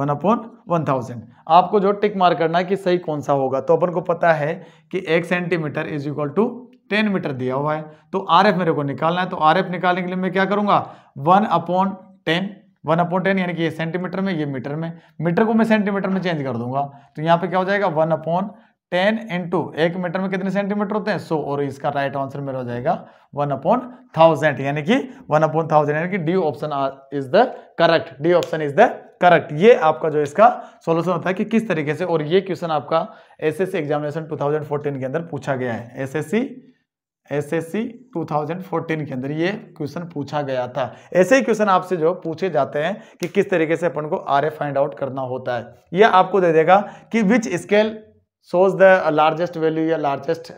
one upon one thousand आपको जो टिक मार करना है कि सही कौन सा होगा तो अपन को पता है कि एक centimetre is equal to ten metre दिया हुआ है तो आर एफ मेरे को निकालना है तो आर एफ निकालने के लिए मैं क्या करूंगा one upon ten one upon ten यानी कि ये सेंटीमीटर में ये मीटर में मीटर को मैं सेंटीमीटर में चेंज कर दूंगा तो यहाँ पे क्या हो जाएगा वन अपॉन टेन इंटू एक मीटर में कितने सेंटीमीटर होते हैं सो और इसका राइट आंसर मेरा हो जाएगा वन अपॉन थाउजेंड यानी कि वन अपॉन थाउजेंड यानी कि D option is the correct D option is the correct ये आपका जो इसका सोल्यूशन होता है कि किस तरीके से और ये क्वेश्चन आपका एसएससी एग्जामिनेशन 2014 के अंदर पूछा गया है एसएससी एसएससी 2014 के अंदर ये क्वेश्चन पूछा गया था ऐसे ही क्वेश्चन आपसे जो पूछे जाते हैं कि किस तरीके से अपन को आर फाइंड आउट करना होता है यह आपको दे देगा कि which scale shows the largest value या लार्जेस्ट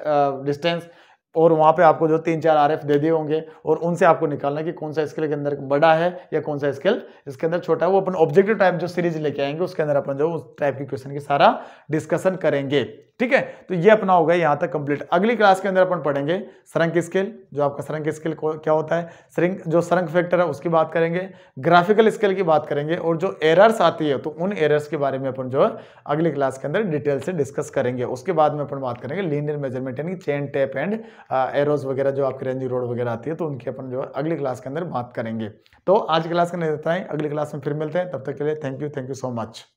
डिस्टेंस uh, और वहाँ पे आपको जो तीन चार आरएफ दे दिए होंगे और उनसे आपको निकालना है कि कौन सा स्केल के अंदर बड़ा है या कौन सा स्केल इसके अंदर छोटा है वो अपन ऑब्जेक्टिव टाइप जो सीरीज लेके आएंगे उसके अंदर अपन जो उस टाइप के क्वेश्चन की सारा डिस्कशन करेंगे ठीक है तो ये अपना होगा यहाँ तक कंप्लीट अगली क्लास के अंदर अपन पढ़ेंगे सरंक स्केल जो आपका सरंक स्केल क्या होता है सरंग जो सरंक फैक्टर है उसकी बात करेंगे ग्राफिकल स्केल की बात करेंगे और जो एरर्स आती है तो उन एरर्स के बारे में अपन जो है अगली क्लास के अंदर डिटेल से डिस्कस करेंगे उसके बाद में अपन बात करेंगे लीनियर मेजरमेंट यानी चेन टेप एंड एरोज वगैरह जो आपके रेंजिंग रोड वगैरह आती है तो उनकी अपन जो है अगली क्लास के अंदर बात करेंगे तो आज क्लास के अंदर देता है अगली क्लास में फिर मिलते हैं तब तक के लिए thank you thank you so much